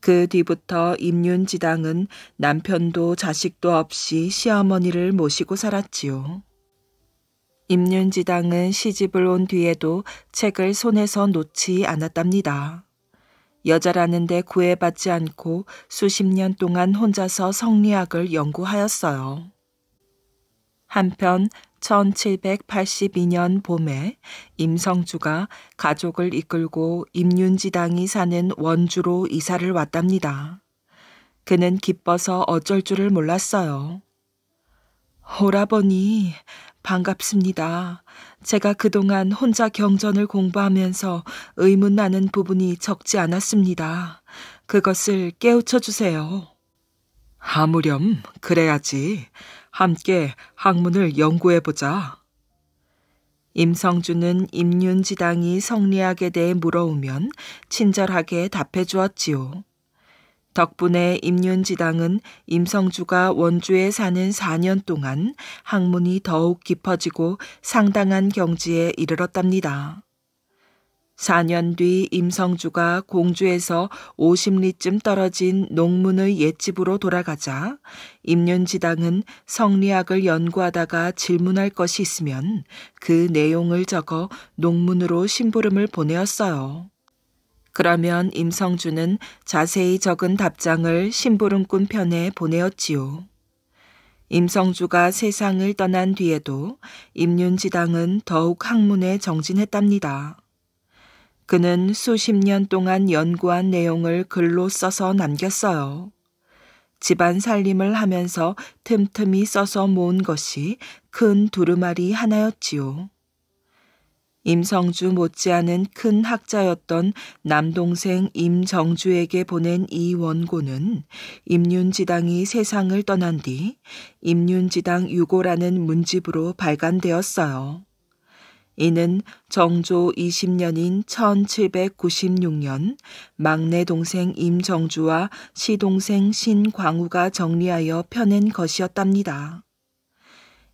그 뒤부터 임윤지당은 남편도 자식도 없이 시어머니를 모시고 살았지요. 임윤지당은 시집을 온 뒤에도 책을 손에서 놓지 않았답니다. 여자라는데 구애받지 않고 수십 년 동안 혼자서 성리학을 연구하였어요. 한편 1782년 봄에 임성주가 가족을 이끌고 임윤지당이 사는 원주로 이사를 왔답니다. 그는 기뻐서 어쩔 줄을 몰랐어요. 오라버니, 반갑습니다. 제가 그동안 혼자 경전을 공부하면서 의문나는 부분이 적지 않았습니다. 그것을 깨우쳐 주세요. 아무렴, 그래야지. 함께 학문을 연구해 보자. 임성주는 임윤지당이 성리학에 대해 물어오면 친절하게 답해 주었지요. 덕분에 임윤지당은 임성주가 원주에 사는 4년 동안 학문이 더욱 깊어지고 상당한 경지에 이르렀답니다. 4년 뒤 임성주가 공주에서 50리쯤 떨어진 농문의 옛집으로 돌아가자 임윤지당은 성리학을 연구하다가 질문할 것이 있으면 그 내용을 적어 농문으로 심부름을 보내었어요. 그러면 임성주는 자세히 적은 답장을 심부름꾼 편에 보내었지요. 임성주가 세상을 떠난 뒤에도 임윤지당은 더욱 학문에 정진했답니다. 그는 수십 년 동안 연구한 내용을 글로 써서 남겼어요. 집안 살림을 하면서 틈틈이 써서 모은 것이 큰 두루마리 하나였지요. 임성주 못지않은 큰 학자였던 남동생 임정주에게 보낸 이 원고는 임윤지당이 세상을 떠난 뒤 임윤지당 유고라는 문집으로 발간되었어요. 이는 정조 20년인 1796년 막내 동생 임정주와 시동생 신광우가 정리하여 펴낸 것이었답니다.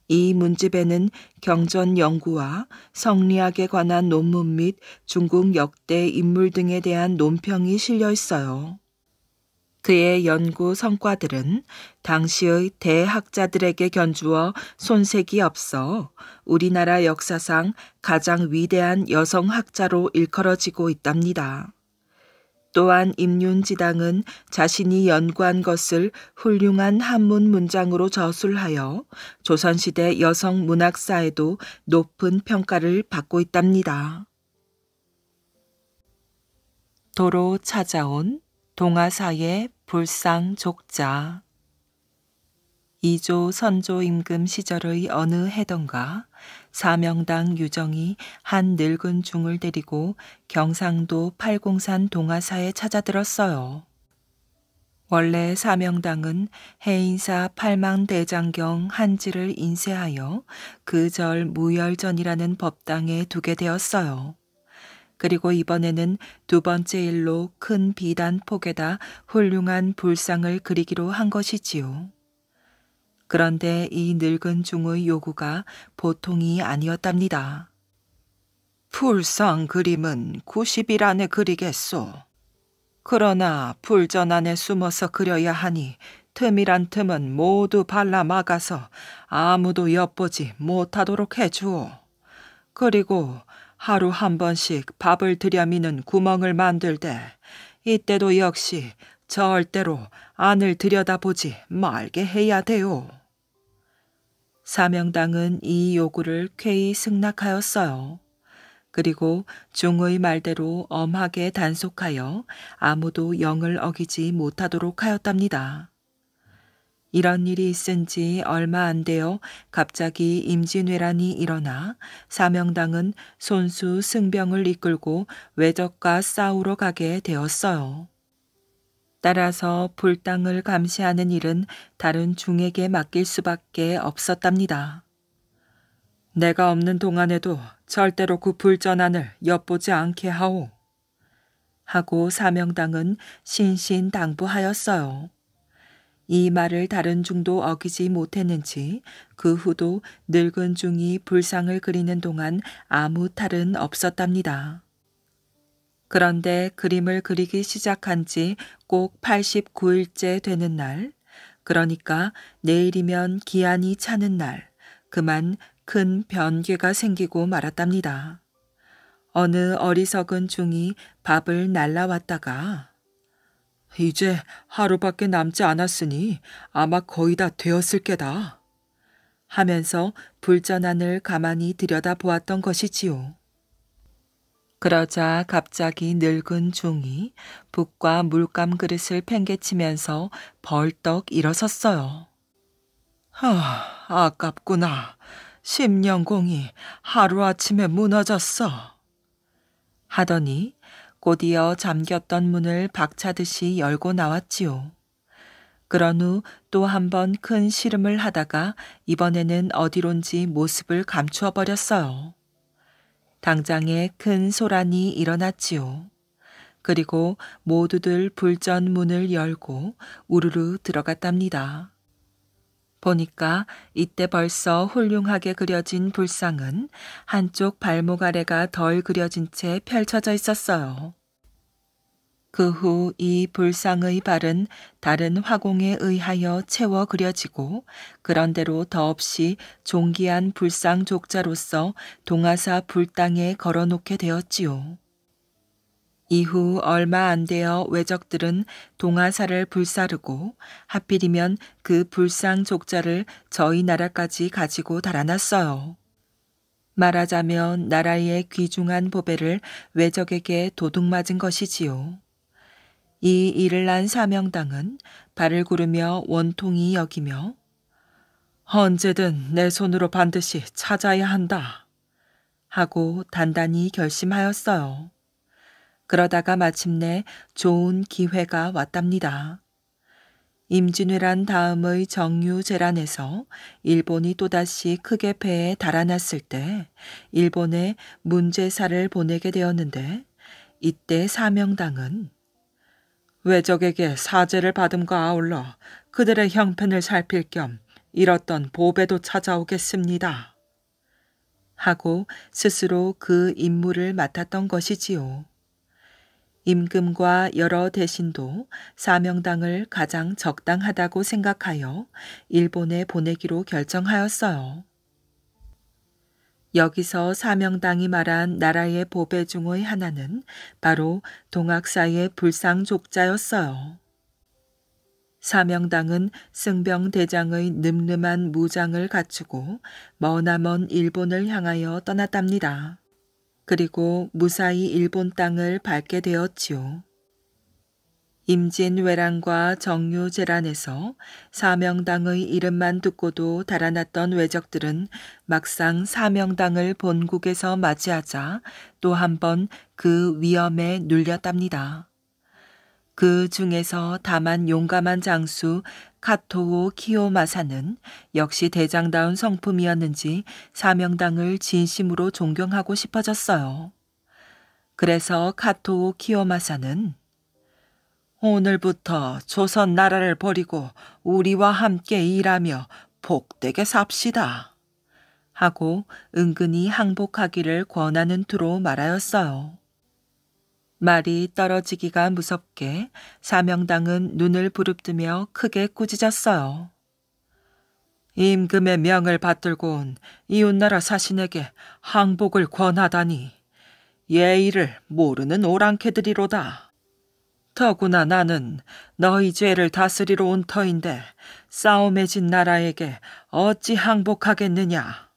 이 문집에는 경전 연구와 성리학에 관한 논문 및 중국 역대 인물 등에 대한 논평이 실려 있어요. 그의 연구 성과들은 당시의 대학자들에게 견주어 손색이 없어 우리나라 역사상 가장 위대한 여성학자로 일컬어지고 있답니다. 또한 임윤지당은 자신이 연구한 것을 훌륭한 한문 문장으로 저술하여 조선시대 여성 문학사에도 높은 평가를 받고 있답니다. 도로 찾아온 동아사의 불상족자 2조 선조 임금 시절의 어느 해던가 사명당 유정이 한 늙은 중을 데리고 경상도 팔공산 동아사에 찾아들었어요. 원래 사명당은 해인사 팔망 대장경 한지를 인쇄하여 그 절 무열전이라는 법당에 두게 되었어요. 그리고 이번에는 두 번째 일로 큰 비단 폭에다 훌륭한 불상을 그리기로 한 것이지요. 그런데 이 늙은 중의 요구가 보통이 아니었답니다. 불상 그림은 90일 안에 그리겠소. 그러나 불전 안에 숨어서 그려야 하니 틈이란 틈은 모두 발라 막아서 아무도 엿보지 못하도록 해주오. 그리고 하루 한 번씩 밥을 들여미는 구멍을 만들 때 이때도 역시 절대로 안을 들여다보지 말게 해야 돼요. 사명당은 이 요구를 쾌히 승낙하였어요. 그리고 중의 말대로 엄하게 단속하여 아무도 영을 어기지 못하도록 하였답니다. 이런 일이 있은 지 얼마 안 되어 갑자기 임진왜란이 일어나 사명당은 손수 승병을 이끌고 외적과 싸우러 가게 되었어요. 따라서 불당을 감시하는 일은 다른 중에게 맡길 수밖에 없었답니다. 내가 없는 동안에도 절대로 그 불전한을 엿보지 않게 하오. 하고 사명당은 신신당부하였어요. 이 말을 다른 중도 어기지 못했는지 그 후도 늙은 중이 불상을 그리는 동안 아무 탈은 없었답니다. 그런데 그림을 그리기 시작한 지 꼭 89일째 되는 날, 그러니까 내일이면 기한이 차는 날, 그만 큰 변괴가 생기고 말았답니다. 어느 어리석은 중이 밥을 날라왔다가 이제 하루밖에 남지 않았으니 아마 거의 다 되었을 게다. 하면서 불전안을 가만히 들여다보았던 것이지요. 그러자 갑자기 늙은 종이 북과 물감 그릇을 팽개치면서 벌떡 일어섰어요. 하, 아깝구나. 십년공이 하루아침에 무너졌어. 하더니 곧이어 잠겼던 문을 박차듯이 열고 나왔지요. 그런 후 또 한 번 큰 시름을 하다가 이번에는 어디론지 모습을 감추어 버렸어요. 당장에 큰 소란이 일어났지요. 그리고 모두들 불전 문을 열고 우르르 들어갔답니다. 보니까 이때 벌써 훌륭하게 그려진 불상은 한쪽 발목 아래가 덜 그려진 채 펼쳐져 있었어요. 그 후 이 불상의 발은 다른 화공에 의하여 채워 그려지고 그런대로 더없이 종기한 불상 족자로서 동아사 불당에 걸어놓게 되었지요. 이후 얼마 안 되어 왜적들은 동아사를 불사르고 하필이면 그 불상 족자를 저희 나라까지 가지고 달아났어요. 말하자면 나라의 귀중한 보배를 왜적에게 도둑맞은 것이지요. 이 일을 난 사명당은 발을 구르며 원통이 여기며 언제든 내 손으로 반드시 찾아야 한다 하고 단단히 결심하였어요. 그러다가 마침내 좋은 기회가 왔답니다. 임진왜란 다음의 정유재란에서 일본이 또다시 크게 패해 달아났을 때 일본에 문제사를 보내게 되었는데 이때 사명당은 외적에게 사죄를 받음과 아울러 그들의 형편을 살필 겸 잃었던 보배도 찾아오겠습니다. 하고 스스로 그 임무를 맡았던 것이지요. 임금과 여러 대신도 사명당을 가장 적당하다고 생각하여 일본에 보내기로 결정하였어요. 여기서 사명당이 말한 나라의 보배 중의 하나는 바로 동학사의 불상족자였어요. 사명당은 승병대장의 늠름한 무장을 갖추고 머나먼 일본을 향하여 떠났답니다. 그리고 무사히 일본 땅을 밟게 되었지요. 임진 왜란과 정유 재란에서 사명당의 이름만 듣고도 달아났던 왜적들은 막상 사명당을 본국에서 맞이하자 또 한 번 그 위험에 눌렸답니다. 그 중에서 다만 용감한 장수 카토오 키오마사는 역시 대장다운 성품이었는지 사명당을 진심으로 존경하고 싶어졌어요. 그래서 카토오 키오마사는 오늘부터 조선 나라를 버리고 우리와 함께 일하며 복되게 삽시다. 하고 은근히 항복하기를 권하는 투로 말하였어요. 말이 떨어지기가 무섭게 사명당은 눈을 부릅뜨며 크게 꾸짖었어요. 임금의 명을 받들고 온 이웃나라 사신에게 항복을 권하다니 예의를 모르는 오랑캐들이로다. 더구나 나는 너희 죄를 다스리러 온 터인데 싸움에 진 나라에게 어찌 항복하겠느냐.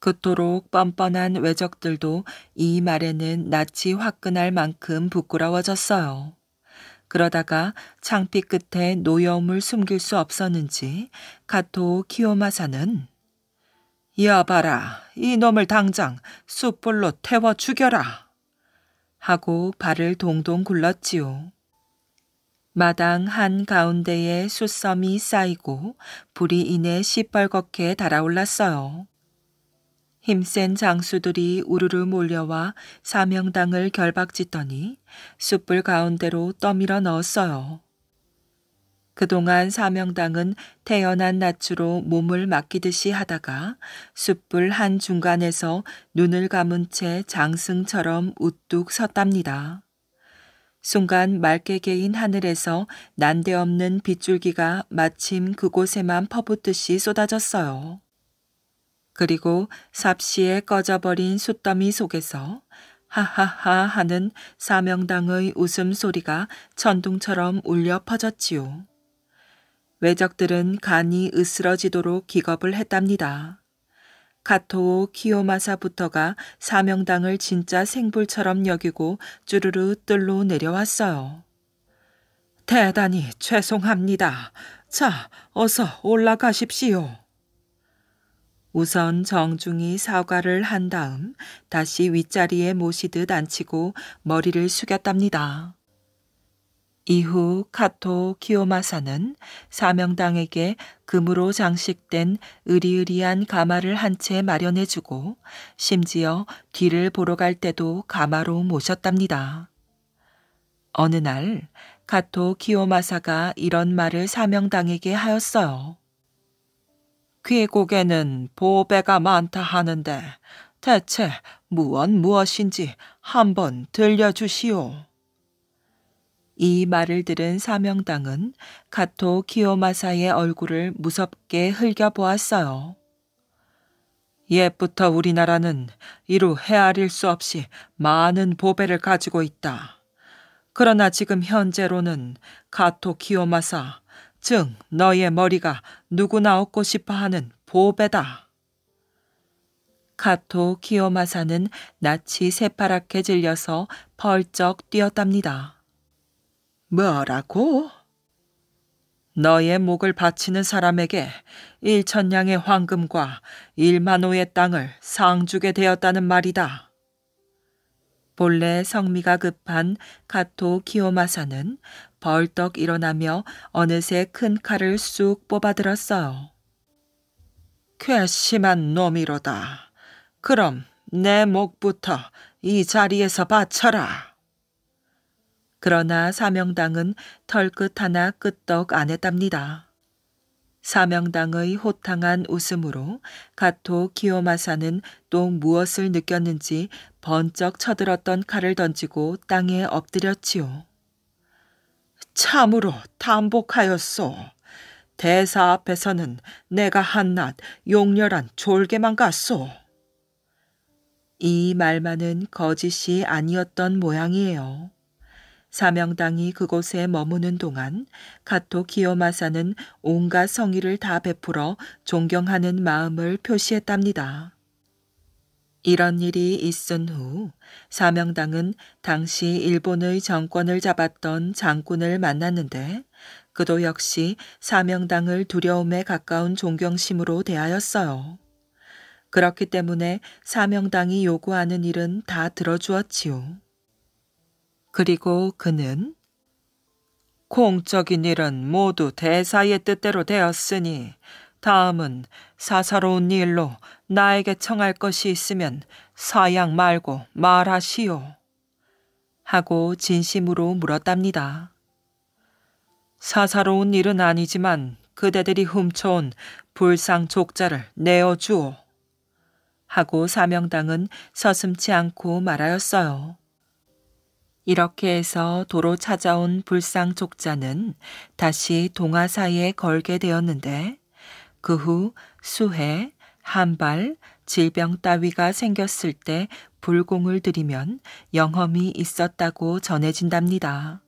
그토록 뻔뻔한 외적들도 이 말에는 낯이 화끈할 만큼 부끄러워졌어요. 그러다가 창피 끝에 노여움을 숨길 수 없었는지 가토 키오마사는 여봐라 이놈을 당장 숯불로 태워 죽여라 하고 발을 동동 굴렀지요. 마당 한가운데에 숯섬이 쌓이고 불이 인해 시뻘겋게 달아올랐어요. 힘센 장수들이 우르르 몰려와 사명당을 결박짓더니 숯불 가운데로 떠밀어 넣었어요. 그동안 사명당은 태연한 낯으로 몸을 맡기듯이 하다가 숯불 한 중간에서 눈을 감은 채 장승처럼 우뚝 섰답니다. 순간 맑게 개인 하늘에서 난데없는 빗줄기가 마침 그곳에만 퍼붓듯이 쏟아졌어요. 그리고 삽시에 꺼져버린 숫더미 속에서 하하하 하는 사명당의 웃음소리가 천둥처럼 울려 퍼졌지요. 외적들은 간이 으스러지도록 기겁을 했답니다. 카토오 키요마사부터가 사명당을 진짜 생불처럼 여기고 쭈르르 뜰로 내려왔어요. 대단히 죄송합니다. 자, 어서 올라가십시오. 우선 정중히 사과를 한 다음 다시 윗자리에 모시듯 앉히고 머리를 숙였답니다. 이후 카토 키오마사는 사명당에게 금으로 장식된 으리으리한 가마를 한 채 마련해주고 심지어 뒤를 보러 갈 때도 가마로 모셨답니다. 어느 날 카토 키오마사가 이런 말을 사명당에게 하였어요. 귀국에는 보배가 많다 하는데 대체 무엇 무엇인지 한번 들려주시오. 이 말을 들은 사명당은 가토 키오마사의 얼굴을 무섭게 흘겨보았어요. 옛부터 우리나라는 이루 헤아릴 수 없이 많은 보배를 가지고 있다. 그러나 지금 현재로는 가토 키오마사 즉 너의 머리가 누구나 얻고 싶어 하는 보배다. 카토 키요마사는 낯이 새파랗게 질려서 벌쩍 뛰었답니다. 뭐라고? 너의 목을 바치는 사람에게 일천냥의 황금과 일만호의 땅을 상주게 되었다는 말이다. 본래 성미가 급한 가토 키오마사는 벌떡 일어나며 어느새 큰 칼을 쑥 뽑아들었어요. 괘씸한 놈이로다. 그럼 내 목부터 이 자리에서 받쳐라. 그러나 사명당은 털끝 하나 끄떡 안 했답니다. 사명당의 호탕한 웃음으로 가토 기요마사는 또 무엇을 느꼈는지 번쩍 쳐들었던 칼을 던지고 땅에 엎드렸지요. 참으로 담복하였소. 대사 앞에서는 내가 한낱 용렬한 졸개만 갔소. 이 말만은 거짓이 아니었던 모양이에요. 사명당이 그곳에 머무는 동안 카토 기요마사는 온갖 성의를 다 베풀어 존경하는 마음을 표시했답니다. 이런 일이 있은 후 사명당은 당시 일본의 정권을 잡았던 장군을 만났는데 그도 역시 사명당을 두려움에 가까운 존경심으로 대하였어요. 그렇기 때문에 사명당이 요구하는 일은 다 들어주었지요. 그리고 그는 공적인 일은 모두 대사의 뜻대로 되었으니 다음은 사사로운 일로 나에게 청할 것이 있으면 사양 말고 말하시오. 하고 진심으로 물었답니다. 사사로운 일은 아니지만 그대들이 훔쳐온 불상 족자를 내어주오. 하고 사명당은 서슴치 않고 말하였어요. 이렇게 해서 도로 찾아온 불상 족자는 다시 동화 사이에 걸게 되었는데 그 후 수해, 한발, 질병 따위가 생겼을 때 불공을 들이면 영험이 있었다고 전해진답니다.